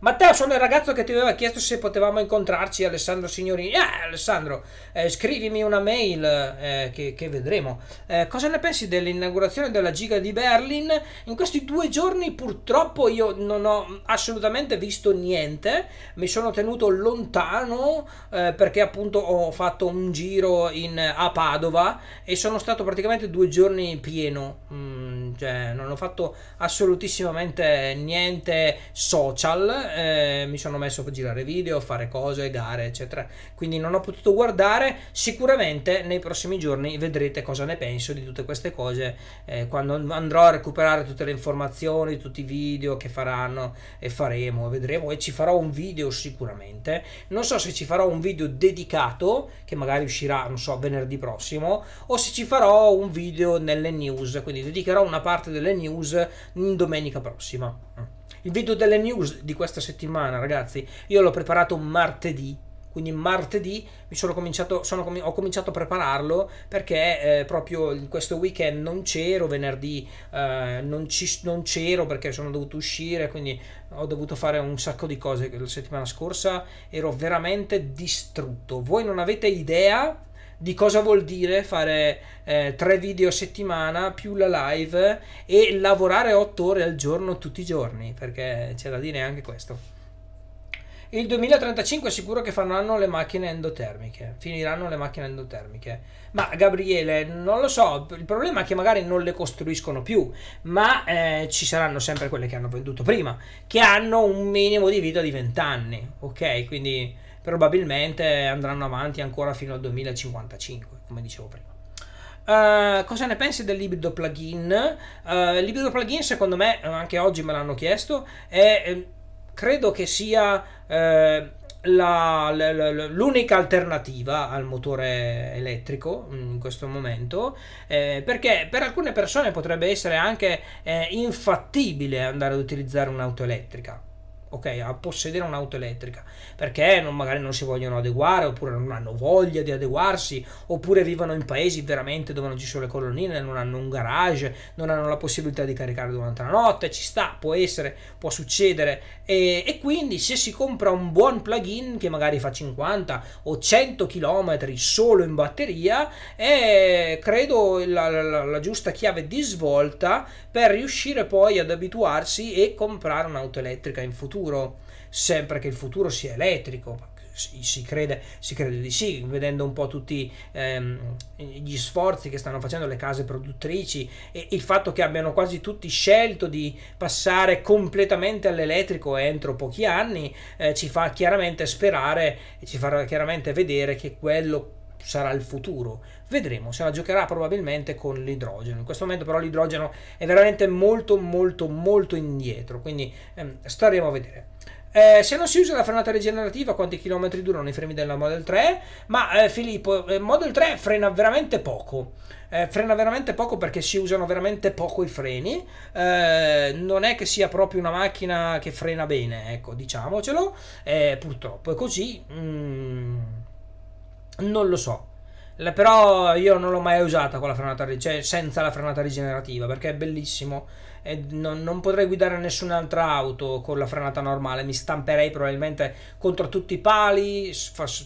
Matteo, sono il ragazzo che ti aveva chiesto se potevamo incontrarci, Alessandro Signorini. Eh, Alessandro, eh, scrivimi una mail eh, che, che, vedremo. Eh, cosa ne pensi dell'inaugurazione della Giga di Berlin? In questi due giorni purtroppo io non ho assolutamente visto niente, mi sono tenuto lontano eh, perché appunto ho fatto un giro in, a Padova e sono stato praticamente due giorni pieno, mm, cioè non ho fatto assolutissimamente niente social eh, mi sono messo a girare video, fare cose, gare, eccetera. Quindi non ho potuto guardare. Sicuramente nei prossimi giorni vedrete cosa ne penso di tutte queste cose eh, quando andrò a recuperare tutte le informazioni, tutti i video che faranno e faremo, vedremo e ci farò un video sicuramente. Non so se ci farò un video dedicato che magari uscirà, non so, venerdì prossimo o se ci farò un video nelle news, quindi dedicherò una parte delle news domenica prossima. Mm. Il video delle news di questa settimana, ragazzi, io l'ho preparato martedì, quindi martedì sono cominciato, sono, ho cominciato a prepararlo perché eh, proprio questo weekend non c'ero, venerdì eh, non, ci, non, c'ero perché sono dovuto uscire, quindi ho dovuto fare un sacco di cose la settimana scorsa, ero veramente distrutto. Voi non avete idea di cosa vuol dire fare eh, tre video a settimana più la live e lavorare otto ore al giorno tutti i giorni, perché c'è da dire anche questo. Il 2035 è sicuro che faranno le macchine endotermiche, finiranno le macchine endotermiche. Ma Gabriele, non lo so, il problema è che magari non le costruiscono più, ma eh, ci saranno sempre quelle che hanno venduto prima, che hanno un minimo di vita di 20 anni, ok? Quindi probabilmente andranno avanti ancora fino al 2055, come dicevo prima. Uh, cosa ne pensi del libido plugin? Uh, il libido plugin, secondo me, anche oggi me l'hanno chiesto, e eh, credo che sia eh, la, la, la, l'unica alternativa al motore elettrico mm, in questo momento, eh, perché per alcune persone potrebbe essere anche infattibile andare ad utilizzare un'auto elettrica okay, a possedere un'auto elettrica perché non, magari non si vogliono adeguare oppure non hanno voglia di adeguarsi oppure vivono in paesi veramente dove non ci sono le colonnine, non hanno un garage, non hanno la possibilità di caricare durante la notte, ci sta, può essere, può succedere e, e quindi se si compra un buon plugin che magari fa 50 o 100 km solo in batteria è credo la, la, la giusta chiave di svolta per riuscire poi ad abituarsi e comprare un'auto elettrica in futuro, sempre che il futuro sia elettrico. Si crede, si crede di sì, vedendo un po' tutti ehm, gli sforzi che stanno facendo le case produttrici e il fatto che abbiano quasi tutti scelto di passare completamente all'elettrico entro pochi anni eh, ci fa chiaramente sperare e ci farà chiaramente vedere che quello sarà il futuro Vedremo, se la giocherà probabilmente con l'idrogeno. In questo momento però l'idrogeno è veramente molto molto molto indietro, quindi ehm, staremo a vedere. Eh, se non si usa la frenata rigenerativa, quanti chilometri durano i freni della Model 3? Ma eh, Filippo, eh, Model 3 frena veramente poco. Eh, frena veramente poco perché si usano veramente poco i freni. Eh, non è che sia proprio una macchina che frena bene, ecco, diciamocelo. Eh, purtroppo è così. Mm, non lo so, le, però io non l'ho mai usata con la frenata, cioè senza la frenata rigenerativa, perché è bellissimo. E non, non potrei guidare nessun'altra auto con la frenata normale. Mi stamperei probabilmente contro tutti i pali,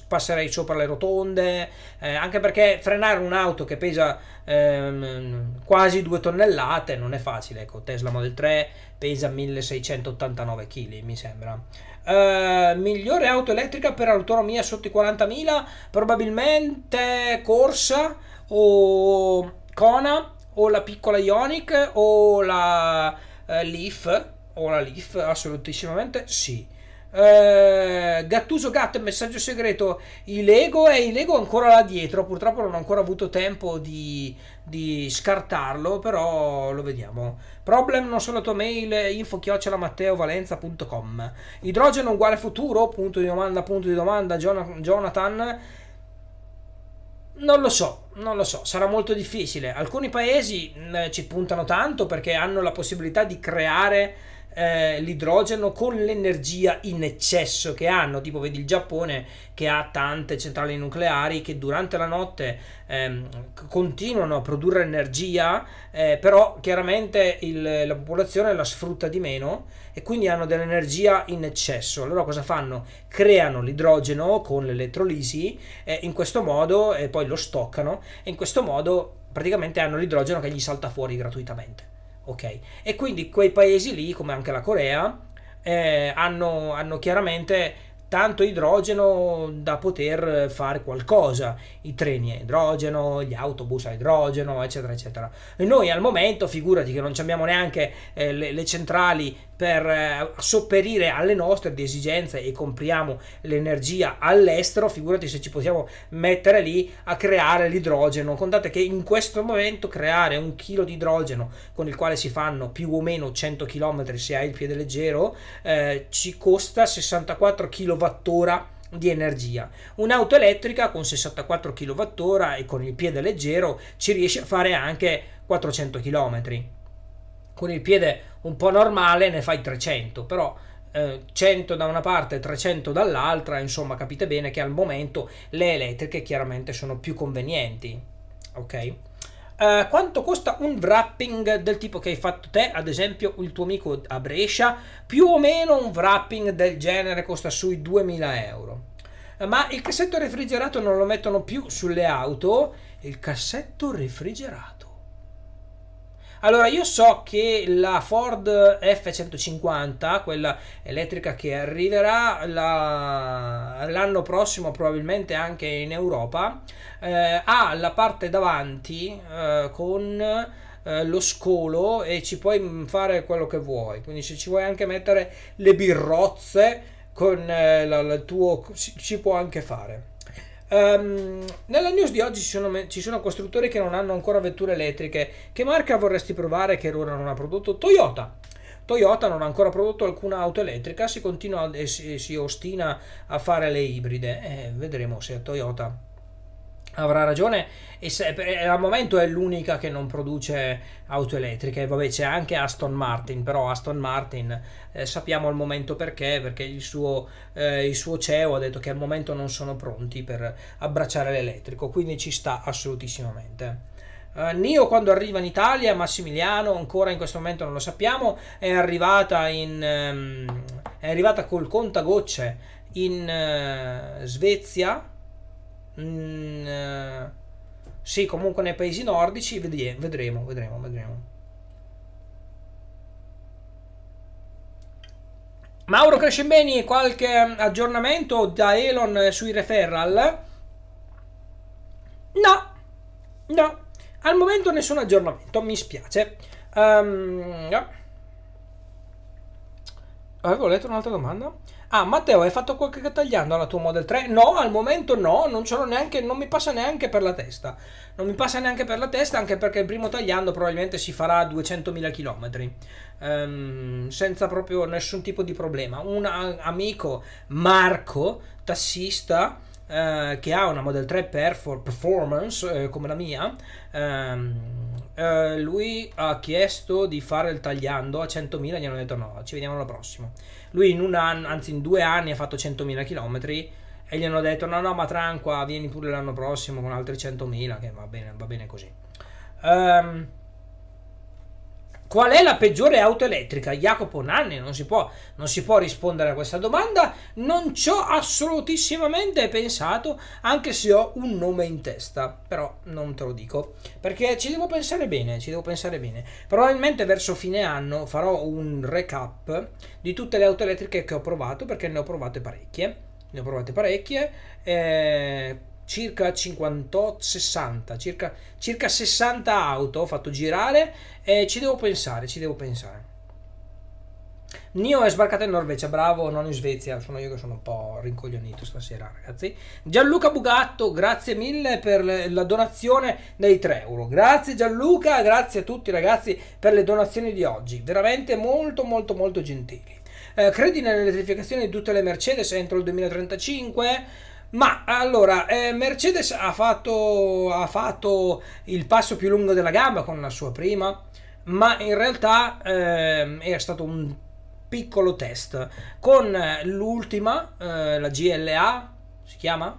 passerei sopra le rotonde. Eh, anche perché frenare un'auto che pesa ehm, quasi 2 tonnellate, non è facile, ecco, Tesla Model 3 pesa 1689 kg mi sembra. Eh, migliore auto elettrica per autonomia sotto i 40.000, probabilmente Corsa o Kona o la piccola Ionic o la eh, Leaf o la Leaf, assolutissimamente sì. Eh, Gattuso Gatto, messaggio segreto Ilego e eh, Ilego ancora là dietro. Purtroppo non ho ancora avuto tempo di, di scartarlo, però lo vediamo. Problem non solo la tua mail, info chiocciolamatteovalenza.com. Idrogeno uguale futuro? Punto di domanda, punto di domanda. Jonathan. Non lo so, non lo so, sarà molto difficile. Alcuni paesi eh, ci puntano tanto perché hanno la possibilità di creare eh, l'idrogeno con l'energia in eccesso che hanno, tipo vedi il Giappone che ha tante centrali nucleari che durante la notte ehm, continuano a produrre energia, eh, però chiaramente il, la popolazione la sfrutta di meno e quindi hanno dell'energia in eccesso. Allora cosa fanno? Creano l'idrogeno con l'elettrolisi eh, in questo modo e poi lo stoccano e in questo modo praticamente hanno l'idrogeno che gli salta fuori gratuitamente ok? E quindi quei paesi lì, come anche la Corea, eh, hanno, hanno chiaramente tanto idrogeno da poter fare qualcosa, i treni a idrogeno, gli autobus a idrogeno, eccetera, eccetera. E noi al momento, figurati che non abbiamo neanche eh, le, le, centrali per eh, sopperire alle nostre esigenze e compriamo l'energia all'estero, figurati se ci possiamo mettere lì a creare l'idrogeno. Contate che in questo momento creare un chilo di idrogeno con il quale si fanno più o meno 100 km se hai il piede leggero eh, ci costa 64 kWh di energia. Un'auto elettrica con 64 kWh e con il piede leggero ci riesce a fare anche 400 km con il piede un po' normale ne fai 300, però 100 eh, da una parte 300 dall'altra, insomma capite bene che al momento le elettriche chiaramente sono più convenienti, ok? Uh, quanto costa un wrapping del tipo che hai fatto te, ad esempio il tuo amico a Brescia? Più o meno un wrapping del genere costa sui 2000 euro. Uh, ma il cassetto refrigerato non lo mettono più sulle auto, il cassetto refrigerato. Allora, io so che la Ford F150, quella elettrica che arriverà la, l'anno prossimo, probabilmente anche in Europa, eh, ha la parte davanti eh, con eh, lo scolo e ci puoi mm, fare quello che vuoi. Quindi, se ci vuoi anche mettere le birrozze con il eh, tuo, ci si può anche fare. Um, nella news di oggi ci sono, ci sono, costruttori che non hanno ancora vetture elettriche. Che marca vorresti provare che ora non ha prodotto? Toyota. Toyota non ha ancora prodotto alcuna auto elettrica, si continua e si, si ostina a fare le ibride. Eh, vedremo se Toyota avrà ragione e se, eh, al momento è l'unica che non produce auto elettriche vabbè c'è anche Aston Martin però Aston Martin eh, sappiamo al momento perché perché il suo, eh, il suo, CEO ha detto che al momento non sono pronti per abbracciare l'elettrico quindi ci sta assolutissimamente Uh, Nio quando arriva in Italia, Massimiliano ancora in questo momento non lo sappiamo, è arrivata, in, um, è arrivata col contagocce in uh, Svezia, Mm, eh, sì, comunque nei paesi nordici vedremo, vedremo, vedremo. Mauro Crescembeni, qualche aggiornamento da Elon sui referral? No, no, al momento nessun aggiornamento, mi spiace. Um, no. Avevo letto un'altra domanda. Ah, Matteo, hai fatto qualche tagliando alla tua Model 3? No, al momento no, non ce l'ho neanche, non mi passa neanche per la testa. Non mi passa neanche per la testa, anche perché il primo tagliando probabilmente si farà 200.000 km. Um, senza proprio nessun tipo di problema. Un amico, Marco, tassista, uh, che ha una Model 3 per performance, uh, come la mia, um, eh, lui ha chiesto di fare il tagliando a 100.000, gli hanno detto no, ci vediamo alla prossima. Lui in un anno, anzi in due anni ha fatto 100.000 km e gli hanno detto no, no, ma tranqua, vieni pure l'anno prossimo con altri 100.000, che va bene, va bene così. Ehm... Um, Qual è la peggiore auto elettrica? Jacopo Nanni, non si può, non si può rispondere a questa domanda, non ci ho assolutissimamente pensato, anche se ho un nome in testa, però non te lo dico, perché ci devo pensare bene, ci devo pensare bene. Probabilmente verso fine anno farò un recap di tutte le auto elettriche che ho provato, perché ne ho provate parecchie, ne ho provate parecchie, eh, circa 58, 60, circa, circa 60 auto ho fatto girare e ci devo pensare, ci devo pensare. Nio è sbarcato in Norvegia, bravo, non in Svezia, sono io che sono un po' rincoglionito stasera, ragazzi. Gianluca Bugatto, grazie mille per la donazione dei 3 euro. Grazie Gianluca, grazie a tutti ragazzi per le donazioni di oggi, veramente molto molto molto gentili. Eh, credi nell'elettrificazione di tutte le Mercedes entro il 2035? Ma allora, eh, Mercedes ha fatto, ha fatto, il passo più lungo della gamba con la sua prima, ma in realtà eh, è stato un piccolo test. Con l'ultima, eh, la GLA, si chiama?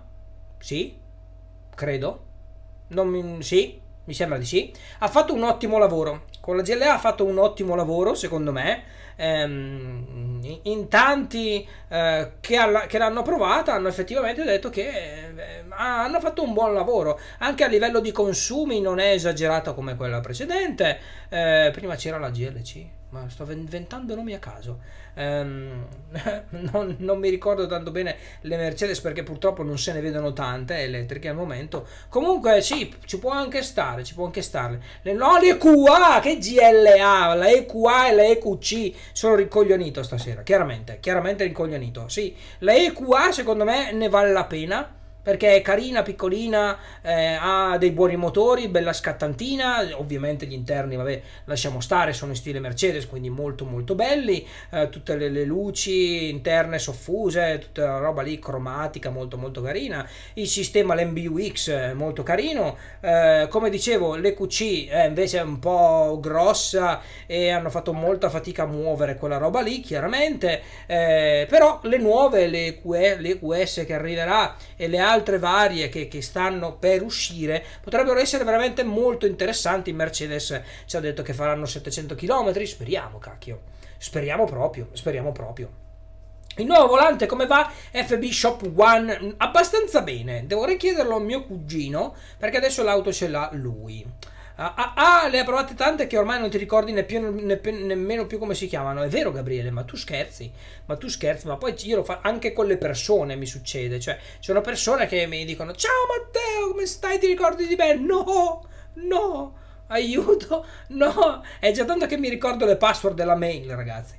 Sì, credo. Non mi, sì, mi sembra di sì. Ha fatto un ottimo lavoro. Con la GLA ha fatto un ottimo lavoro, secondo me ehm, in tanti eh, che, alla, che, l'hanno provata hanno effettivamente detto che eh, hanno fatto un buon lavoro. Anche a livello di consumi non è esagerata come quella precedente. Eh, prima c'era la GLC ma sto inventando nomi a caso. Um, non, non, mi ricordo tanto bene le Mercedes perché purtroppo non se ne vedono tante eh, elettriche al momento. Comunque sì, ci può anche stare, ci può anche stare. Le, no, le EQA, che GLA, la EQA e la EQC. Sono rincoglionito stasera, chiaramente, chiaramente rincoglionito. Sì, la EQA secondo me ne vale la pena perché è carina, piccolina, eh, ha dei buoni motori, bella scattantina, ovviamente gli interni, vabbè, lasciamo stare, sono in stile Mercedes, quindi molto molto belli, eh, tutte le, le, luci interne soffuse, tutta la roba lì cromatica, molto molto carina, il sistema l'MBUX è molto carino, eh, come dicevo l'EQC eh, è invece un po' grossa e hanno fatto molta fatica a muovere quella roba lì, chiaramente, eh, però le nuove, le, QE, le QS che arriverà e le altre altre varie che, che, stanno per uscire potrebbero essere veramente molto interessanti. Mercedes ci ha detto che faranno 700 km, speriamo cacchio, speriamo proprio, speriamo proprio. Il nuovo volante come va? FB Shop One abbastanza bene, devo richiederlo a mio cugino perché adesso l'auto ce l'ha lui. Ah, ah, ah, le ha provate tante che ormai non ti ricordi ne più, ne più, nemmeno più come si chiamano. È vero, Gabriele, ma tu scherzi, ma tu scherzi, ma poi io lo fa anche con le persone. Mi succede, cioè, c'è una persona che mi dicono: Ciao Matteo, come stai? Ti ricordi di me? No, no, aiuto, no. È già tanto che mi ricordo le password della mail, ragazzi.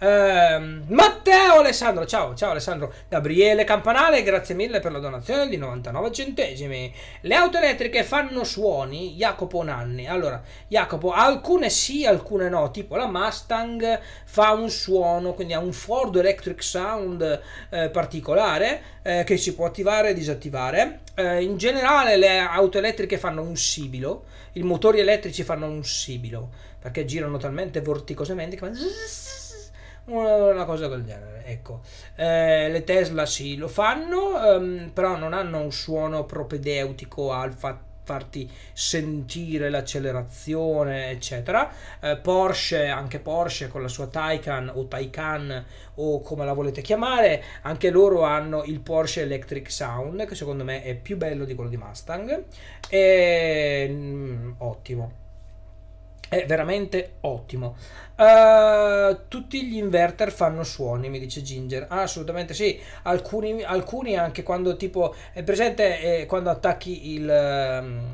Ehm, Matteo Alessandro, ciao, ciao Alessandro, Gabriele Campanale, grazie mille per la donazione di 99 centesimi. Le auto elettriche fanno suoni, Jacopo Nanni. Allora, Jacopo, alcune sì, alcune no, tipo la Mustang fa un suono, quindi ha un Ford Electric Sound eh, particolare eh, che si può attivare e disattivare. Eh, in generale le auto elettriche fanno un sibilo, i motori elettrici fanno un sibilo perché girano talmente vorticosamente che fanno una, cosa del genere. Ecco, eh, le Tesla sì, lo fanno, ehm, però non hanno un suono propedeutico al fatto farti sentire l'accelerazione, eccetera. Eh, Porsche, anche Porsche con la sua Taycan o Taycan o come la volete chiamare, anche loro hanno il Porsche Electric Sound che secondo me è più bello di quello di Mustang. E, mh, mm, ottimo è veramente ottimo. Uh, tutti gli inverter fanno suoni, mi dice Ginger. Ah, assolutamente sì. Alcuni, alcuni anche quando tipo è presente eh, quando attacchi il, um,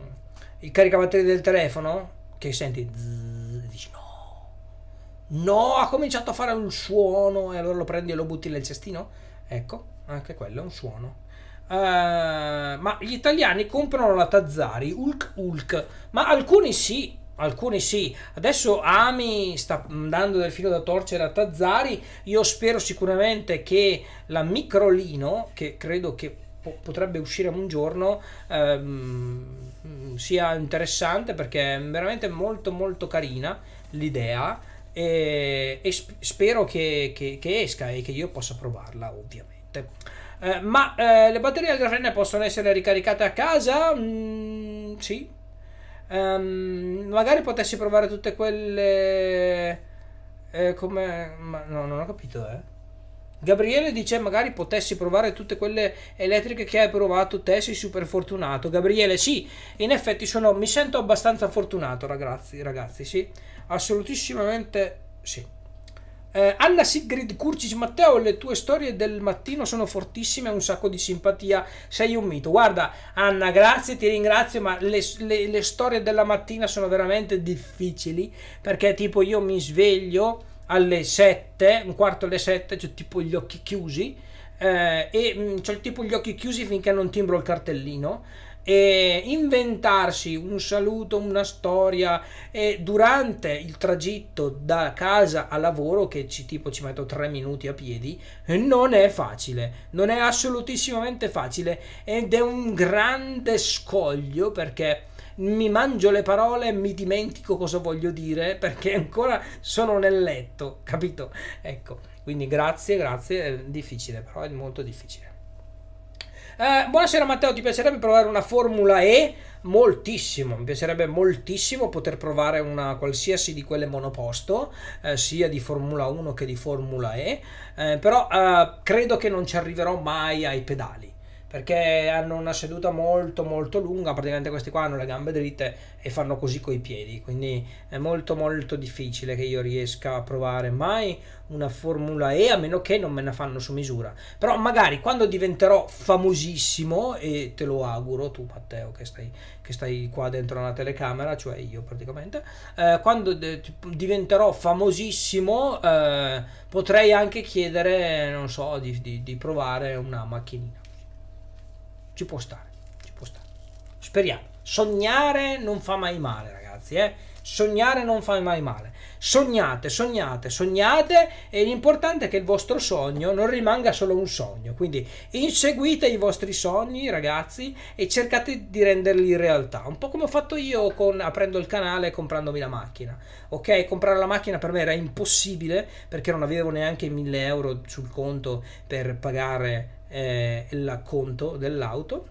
il caricabatterie del telefono che senti zzz, dici no. No, ha cominciato a fare un suono e allora lo prendi e lo butti nel cestino. Ecco, anche quello è un suono. Uh, ma gli italiani comprano la Tazzari, Hulk Hulk, ma alcuni sì, Alcuni sì, adesso Ami sta dando del filo da torcere a Tazzari, io spero sicuramente che la Microlino, che credo che po- potrebbe uscire un giorno, ehm, sia interessante perché è veramente molto molto carina l'idea e, e spero che, che, che esca e che io possa provarla ovviamente. Eh, ma eh, le batterie al grafene possono essere ricaricate a casa? Mm, sì, Um, magari potessi provare tutte quelle. Eh, come. Ma no, non ho capito, eh. Gabriele dice magari potessi provare tutte quelle elettriche che hai provato te, sei super fortunato. Gabriele, sì, in effetti sono, mi sento abbastanza fortunato ragazzi, ragazzi, sì, assolutissimamente sì. Eh, Anna Sigrid Curcis Matteo, le tue storie del mattino sono fortissime, un sacco di simpatia, sei un mito. Guarda Anna, grazie, ti ringrazio, ma le, le, le storie della mattina sono veramente difficili perché tipo io mi sveglio alle 7, un quarto alle 7, cioè tipo gli occhi chiusi eh, e mh, mm, cioè, tipo gli occhi chiusi finché non timbro il cartellino e inventarsi un saluto, una storia e durante il tragitto da casa a lavoro che ci, tipo ci metto tre minuti a piedi non è facile, non è assolutissimamente facile ed è un grande scoglio perché mi mangio le parole, mi dimentico cosa voglio dire perché ancora sono nel letto, capito? Ecco, quindi grazie, grazie, è difficile, però è molto difficile. Eh, buonasera Matteo, ti piacerebbe provare una Formula E? Moltissimo, mi piacerebbe moltissimo poter provare una qualsiasi di quelle monoposto, eh, sia di Formula 1 che di Formula E, eh, però eh, credo che non ci arriverò mai ai pedali perché hanno una seduta molto molto lunga, praticamente questi qua hanno le gambe dritte e fanno così coi piedi, quindi è molto molto difficile che io riesca a provare mai una Formula E a meno che non me ne fanno su misura. Però magari quando diventerò famosissimo e te lo auguro tu Matteo che stai, che stai qua dentro una telecamera, cioè io praticamente, eh, quando diventerò famosissimo eh, potrei anche chiedere, non so, di, di, di provare una macchinina. Ci può stare, ci può stare. Speriamo. Sognare non fa mai male, ragazzi, eh? Sognare non fa mai male. Sognate, sognate, sognate e l'importante è che il vostro sogno non rimanga solo un sogno. Quindi inseguite i vostri sogni, ragazzi, e cercate di renderli realtà. Un po' come ho fatto io con, aprendo il canale e comprandomi la macchina. Ok, comprare la macchina per me era impossibile perché non avevo neanche 1000 euro sul conto per pagare eh, l'acconto dell'auto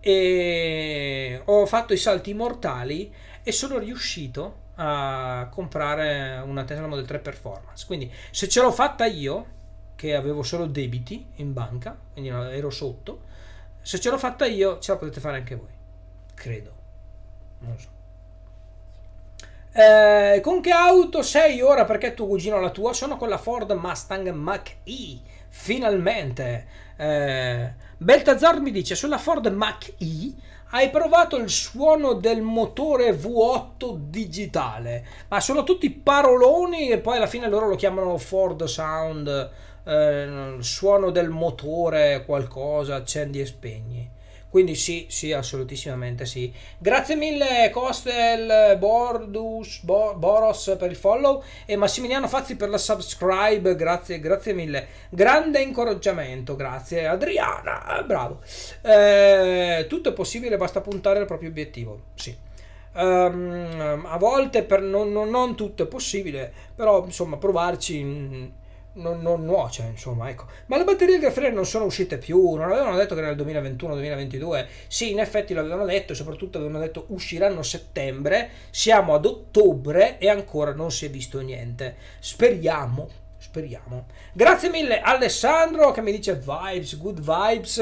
e ho fatto i salti mortali e sono riuscito a comprare una Tesla Model 3 Performance. Quindi se ce l'ho fatta io, che avevo solo debiti in banca, quindi ero sotto, se ce l'ho fatta io ce la potete fare anche voi, credo. Non so. Eh, con che auto sei ora perché tuo cugino la tua? Sono con la Ford Mustang Mach E Finalmente! Eh, Beltazar mi dice, sulla Ford Mach-E hai provato il suono del motore V8 digitale, ma sono tutti paroloni e poi alla fine loro lo chiamano Ford Sound, eh, suono del motore, qualcosa, accendi e spegni. Quindi sì, sì, assolutissimamente sì. Grazie mille Costel, Bordus, Bo, Boros per il follow e Massimiliano Fazzi per la subscribe. Grazie, grazie mille. Grande incoraggiamento, grazie Adriana, eh, bravo. Eh, tutto è possibile, basta puntare al proprio obiettivo. Sì. Um, a volte per non, non, non tutto è possibile, però insomma provarci... In, mm, non, non, nuoce, insomma, ecco. Ma le batterie del Frere non sono uscite più, non avevano detto che era il 2021-2022. Sì, in effetti l'avevano detto e soprattutto avevano detto usciranno a settembre, siamo ad ottobre e ancora non si è visto niente. Speriamo speriamo. Grazie mille Alessandro che mi dice vibes, good vibes,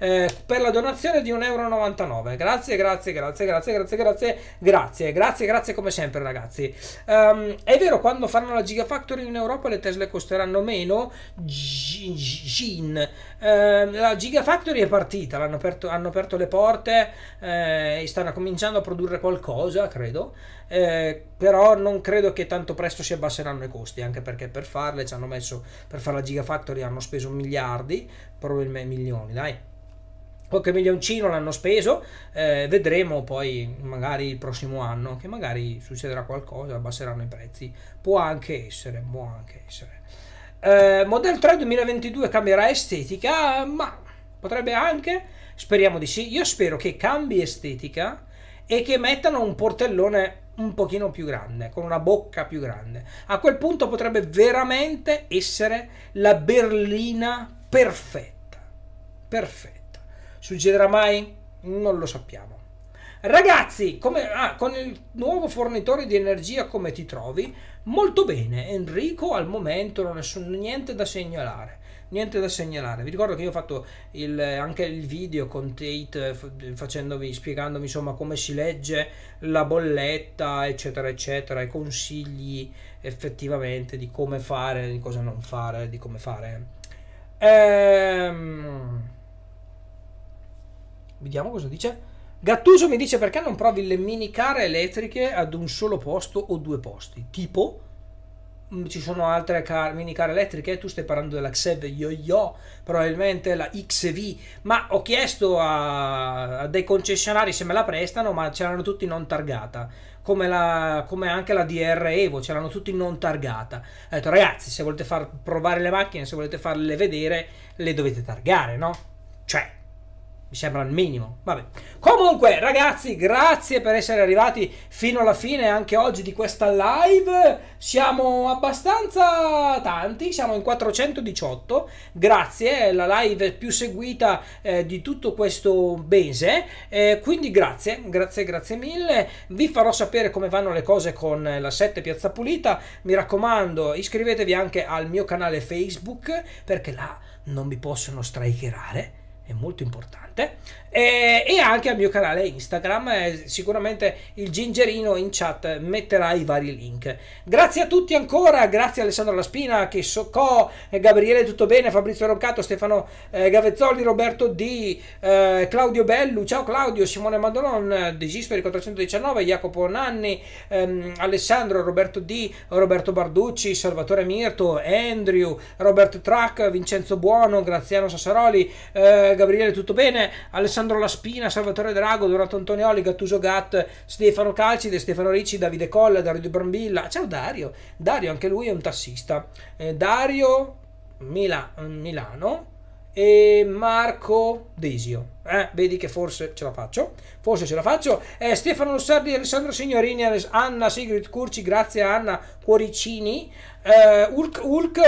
eh, per la donazione di 1,99 euro. Grazie, grazie, grazie, grazie, grazie, grazie, grazie, grazie, grazie come sempre ragazzi. Um, è vero, quando faranno la Gigafactory in Europa le Tesla costeranno meno? Gin. Ehm, la Gigafactory è partita, hanno aperto, hanno aperto le porte eh, stanno cominciando a produrre qualcosa, credo. Eh, però non credo che tanto presto si abbasseranno i costi, anche perché per farle ci hanno messo, per fare la Gigafactory hanno speso miliardi, probabilmente milioni, dai qualche milioncino l'hanno speso, eh, vedremo poi magari il prossimo anno che magari succederà qualcosa, abbasseranno i prezzi, può anche essere, può anche essere. Eh, Model 3 2022 cambierà estetica, ma potrebbe anche, speriamo di sì. Io spero che cambi estetica e che mettano un portellone un pochino più grande, con una bocca più grande. A quel punto potrebbe veramente essere la berlina perfetta. Perfetta. Succederà mai? Non lo sappiamo. Ragazzi, come, ah, con il nuovo fornitore di energia come ti trovi? Molto bene, Enrico al momento non ha niente da segnalare. Niente da segnalare. Vi ricordo che io ho fatto il, anche il video con Tate eh, facendovi, spiegandomi insomma come si legge la bolletta, eccetera, eccetera, e consigli effettivamente di come fare, di cosa non fare, di come fare. Ehm... Vediamo cosa dice. Gattuso mi dice perché non provi le mini care elettriche ad un solo posto o due posti? Tipo, mm, ci sono altre car- mini care elettriche, tu stai parlando della Xev Yo-Yo, probabilmente la XV, ma ho chiesto a, a dei concessionari se me la prestano, ma c'erano tutti non targata. Come, la, come, anche la DR Evo, c'erano tutti non targata. Ho detto ragazzi, se volete far provare le macchine, se volete farle vedere, le dovete targare, no? Cioè, mi sembra il minimo. Vabbè. Comunque, ragazzi, grazie per essere arrivati fino alla fine anche oggi di questa live. Siamo abbastanza tanti, siamo in 418. Grazie, è la live più seguita eh, di tutto questo mese. Eh, quindi grazie, grazie, grazie mille. Vi farò sapere come vanno le cose con la 7 Piazza Pulita. Mi raccomando, iscrivetevi anche al mio canale Facebook perché là non mi possono strikerare. È molto importante interessante e, eh, e, anche al mio canale Instagram eh, sicuramente il gingerino in chat metterà i vari link grazie a tutti ancora grazie a Alessandro Laspina che soccò eh, Gabriele tutto bene Fabrizio Roncato Stefano eh, Gavezzoli Roberto D eh, Claudio Bellu ciao Claudio Simone Mandolon, Madonon Desistori 419 Jacopo Nanni ehm, Alessandro Roberto D Roberto Barducci Salvatore Mirto Andrew Roberto Track Vincenzo Buono Graziano Sassaroli eh, Gabriele tutto bene Alessandro Laspina, Salvatore Drago, Donato Antonioli, Gattuso Gatt, Stefano Calcide, Stefano Ricci, Davide Colla, Dario Di Brambilla. Ciao Dario, Dario anche lui è un tassista. Eh, Dario Mila, mm, Milano e Marco Desio. Eh, vedi che forse ce la faccio. Forse ce la faccio. Eh, Stefano Lussardi, Alessandro Signorini, Anna Sigrid Curci, grazie Anna, cuoricini eh, Hulk, Hulk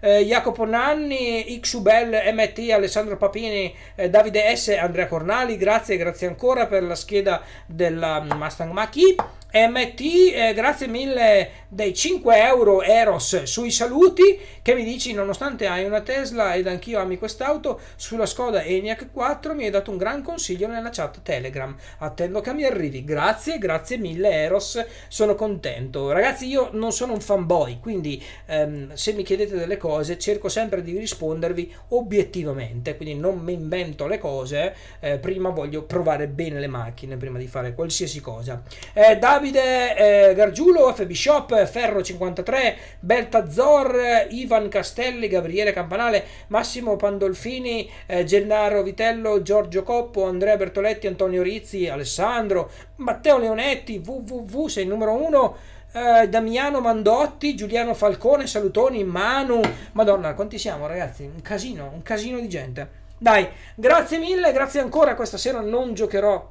eh, Jacopo Nanni, Xubel, MT, Alessandro Papini, eh, Davide S, Andrea Cornali, grazie, grazie ancora per la scheda della Mustang Machi. MT, eh, grazie mille dei 5 euro Eros sui saluti che mi dici nonostante hai una Tesla ed anch'io ami quest'auto sulla Skoda ENIAC 4 mi hai dato un gran consiglio nella chat Telegram attendo che mi arrivi grazie, grazie mille Eros sono contento ragazzi io non sono un fanboy quindi ehm, se mi chiedete delle cose cerco sempre di rispondervi obiettivamente, quindi non mi invento le cose, eh, prima voglio provare bene le macchine, prima di fare qualsiasi cosa. Eh, Davide eh, Gargiulo, FB Shop, Ferro53, Beltazor, Ivan Castelli, Gabriele Campanale, Massimo Pandolfini, eh, Gennaro Vitello, Giorgio Coppo, Andrea Bertoletti, Antonio Rizzi, Alessandro, Matteo Leonetti, www sei il numero uno eh, Damiano Mandotti, Giuliano Falcone, Salutoni, Manu. Madonna, quanti siamo ragazzi? Un casino, un casino di gente. Dai, grazie mille, grazie ancora. Questa sera non giocherò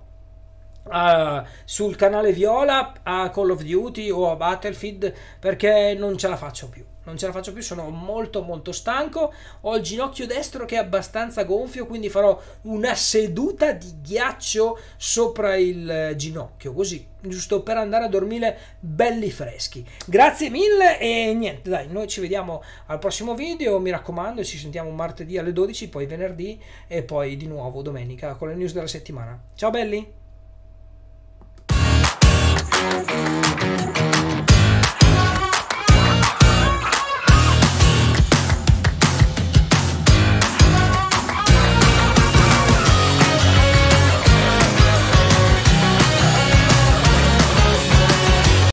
Uh, sul canale Viola a Call of Duty o a Battlefield perché non ce la faccio più non ce la faccio più, sono molto molto stanco, ho il ginocchio destro che è abbastanza gonfio, quindi farò una seduta di ghiaccio sopra il eh, ginocchio, così, giusto per andare a dormire belli freschi. Grazie mille e niente, dai, noi ci vediamo al prossimo video, mi raccomando, ci sentiamo martedì alle 12, poi venerdì e poi di nuovo domenica con le news della settimana. Ciao belli!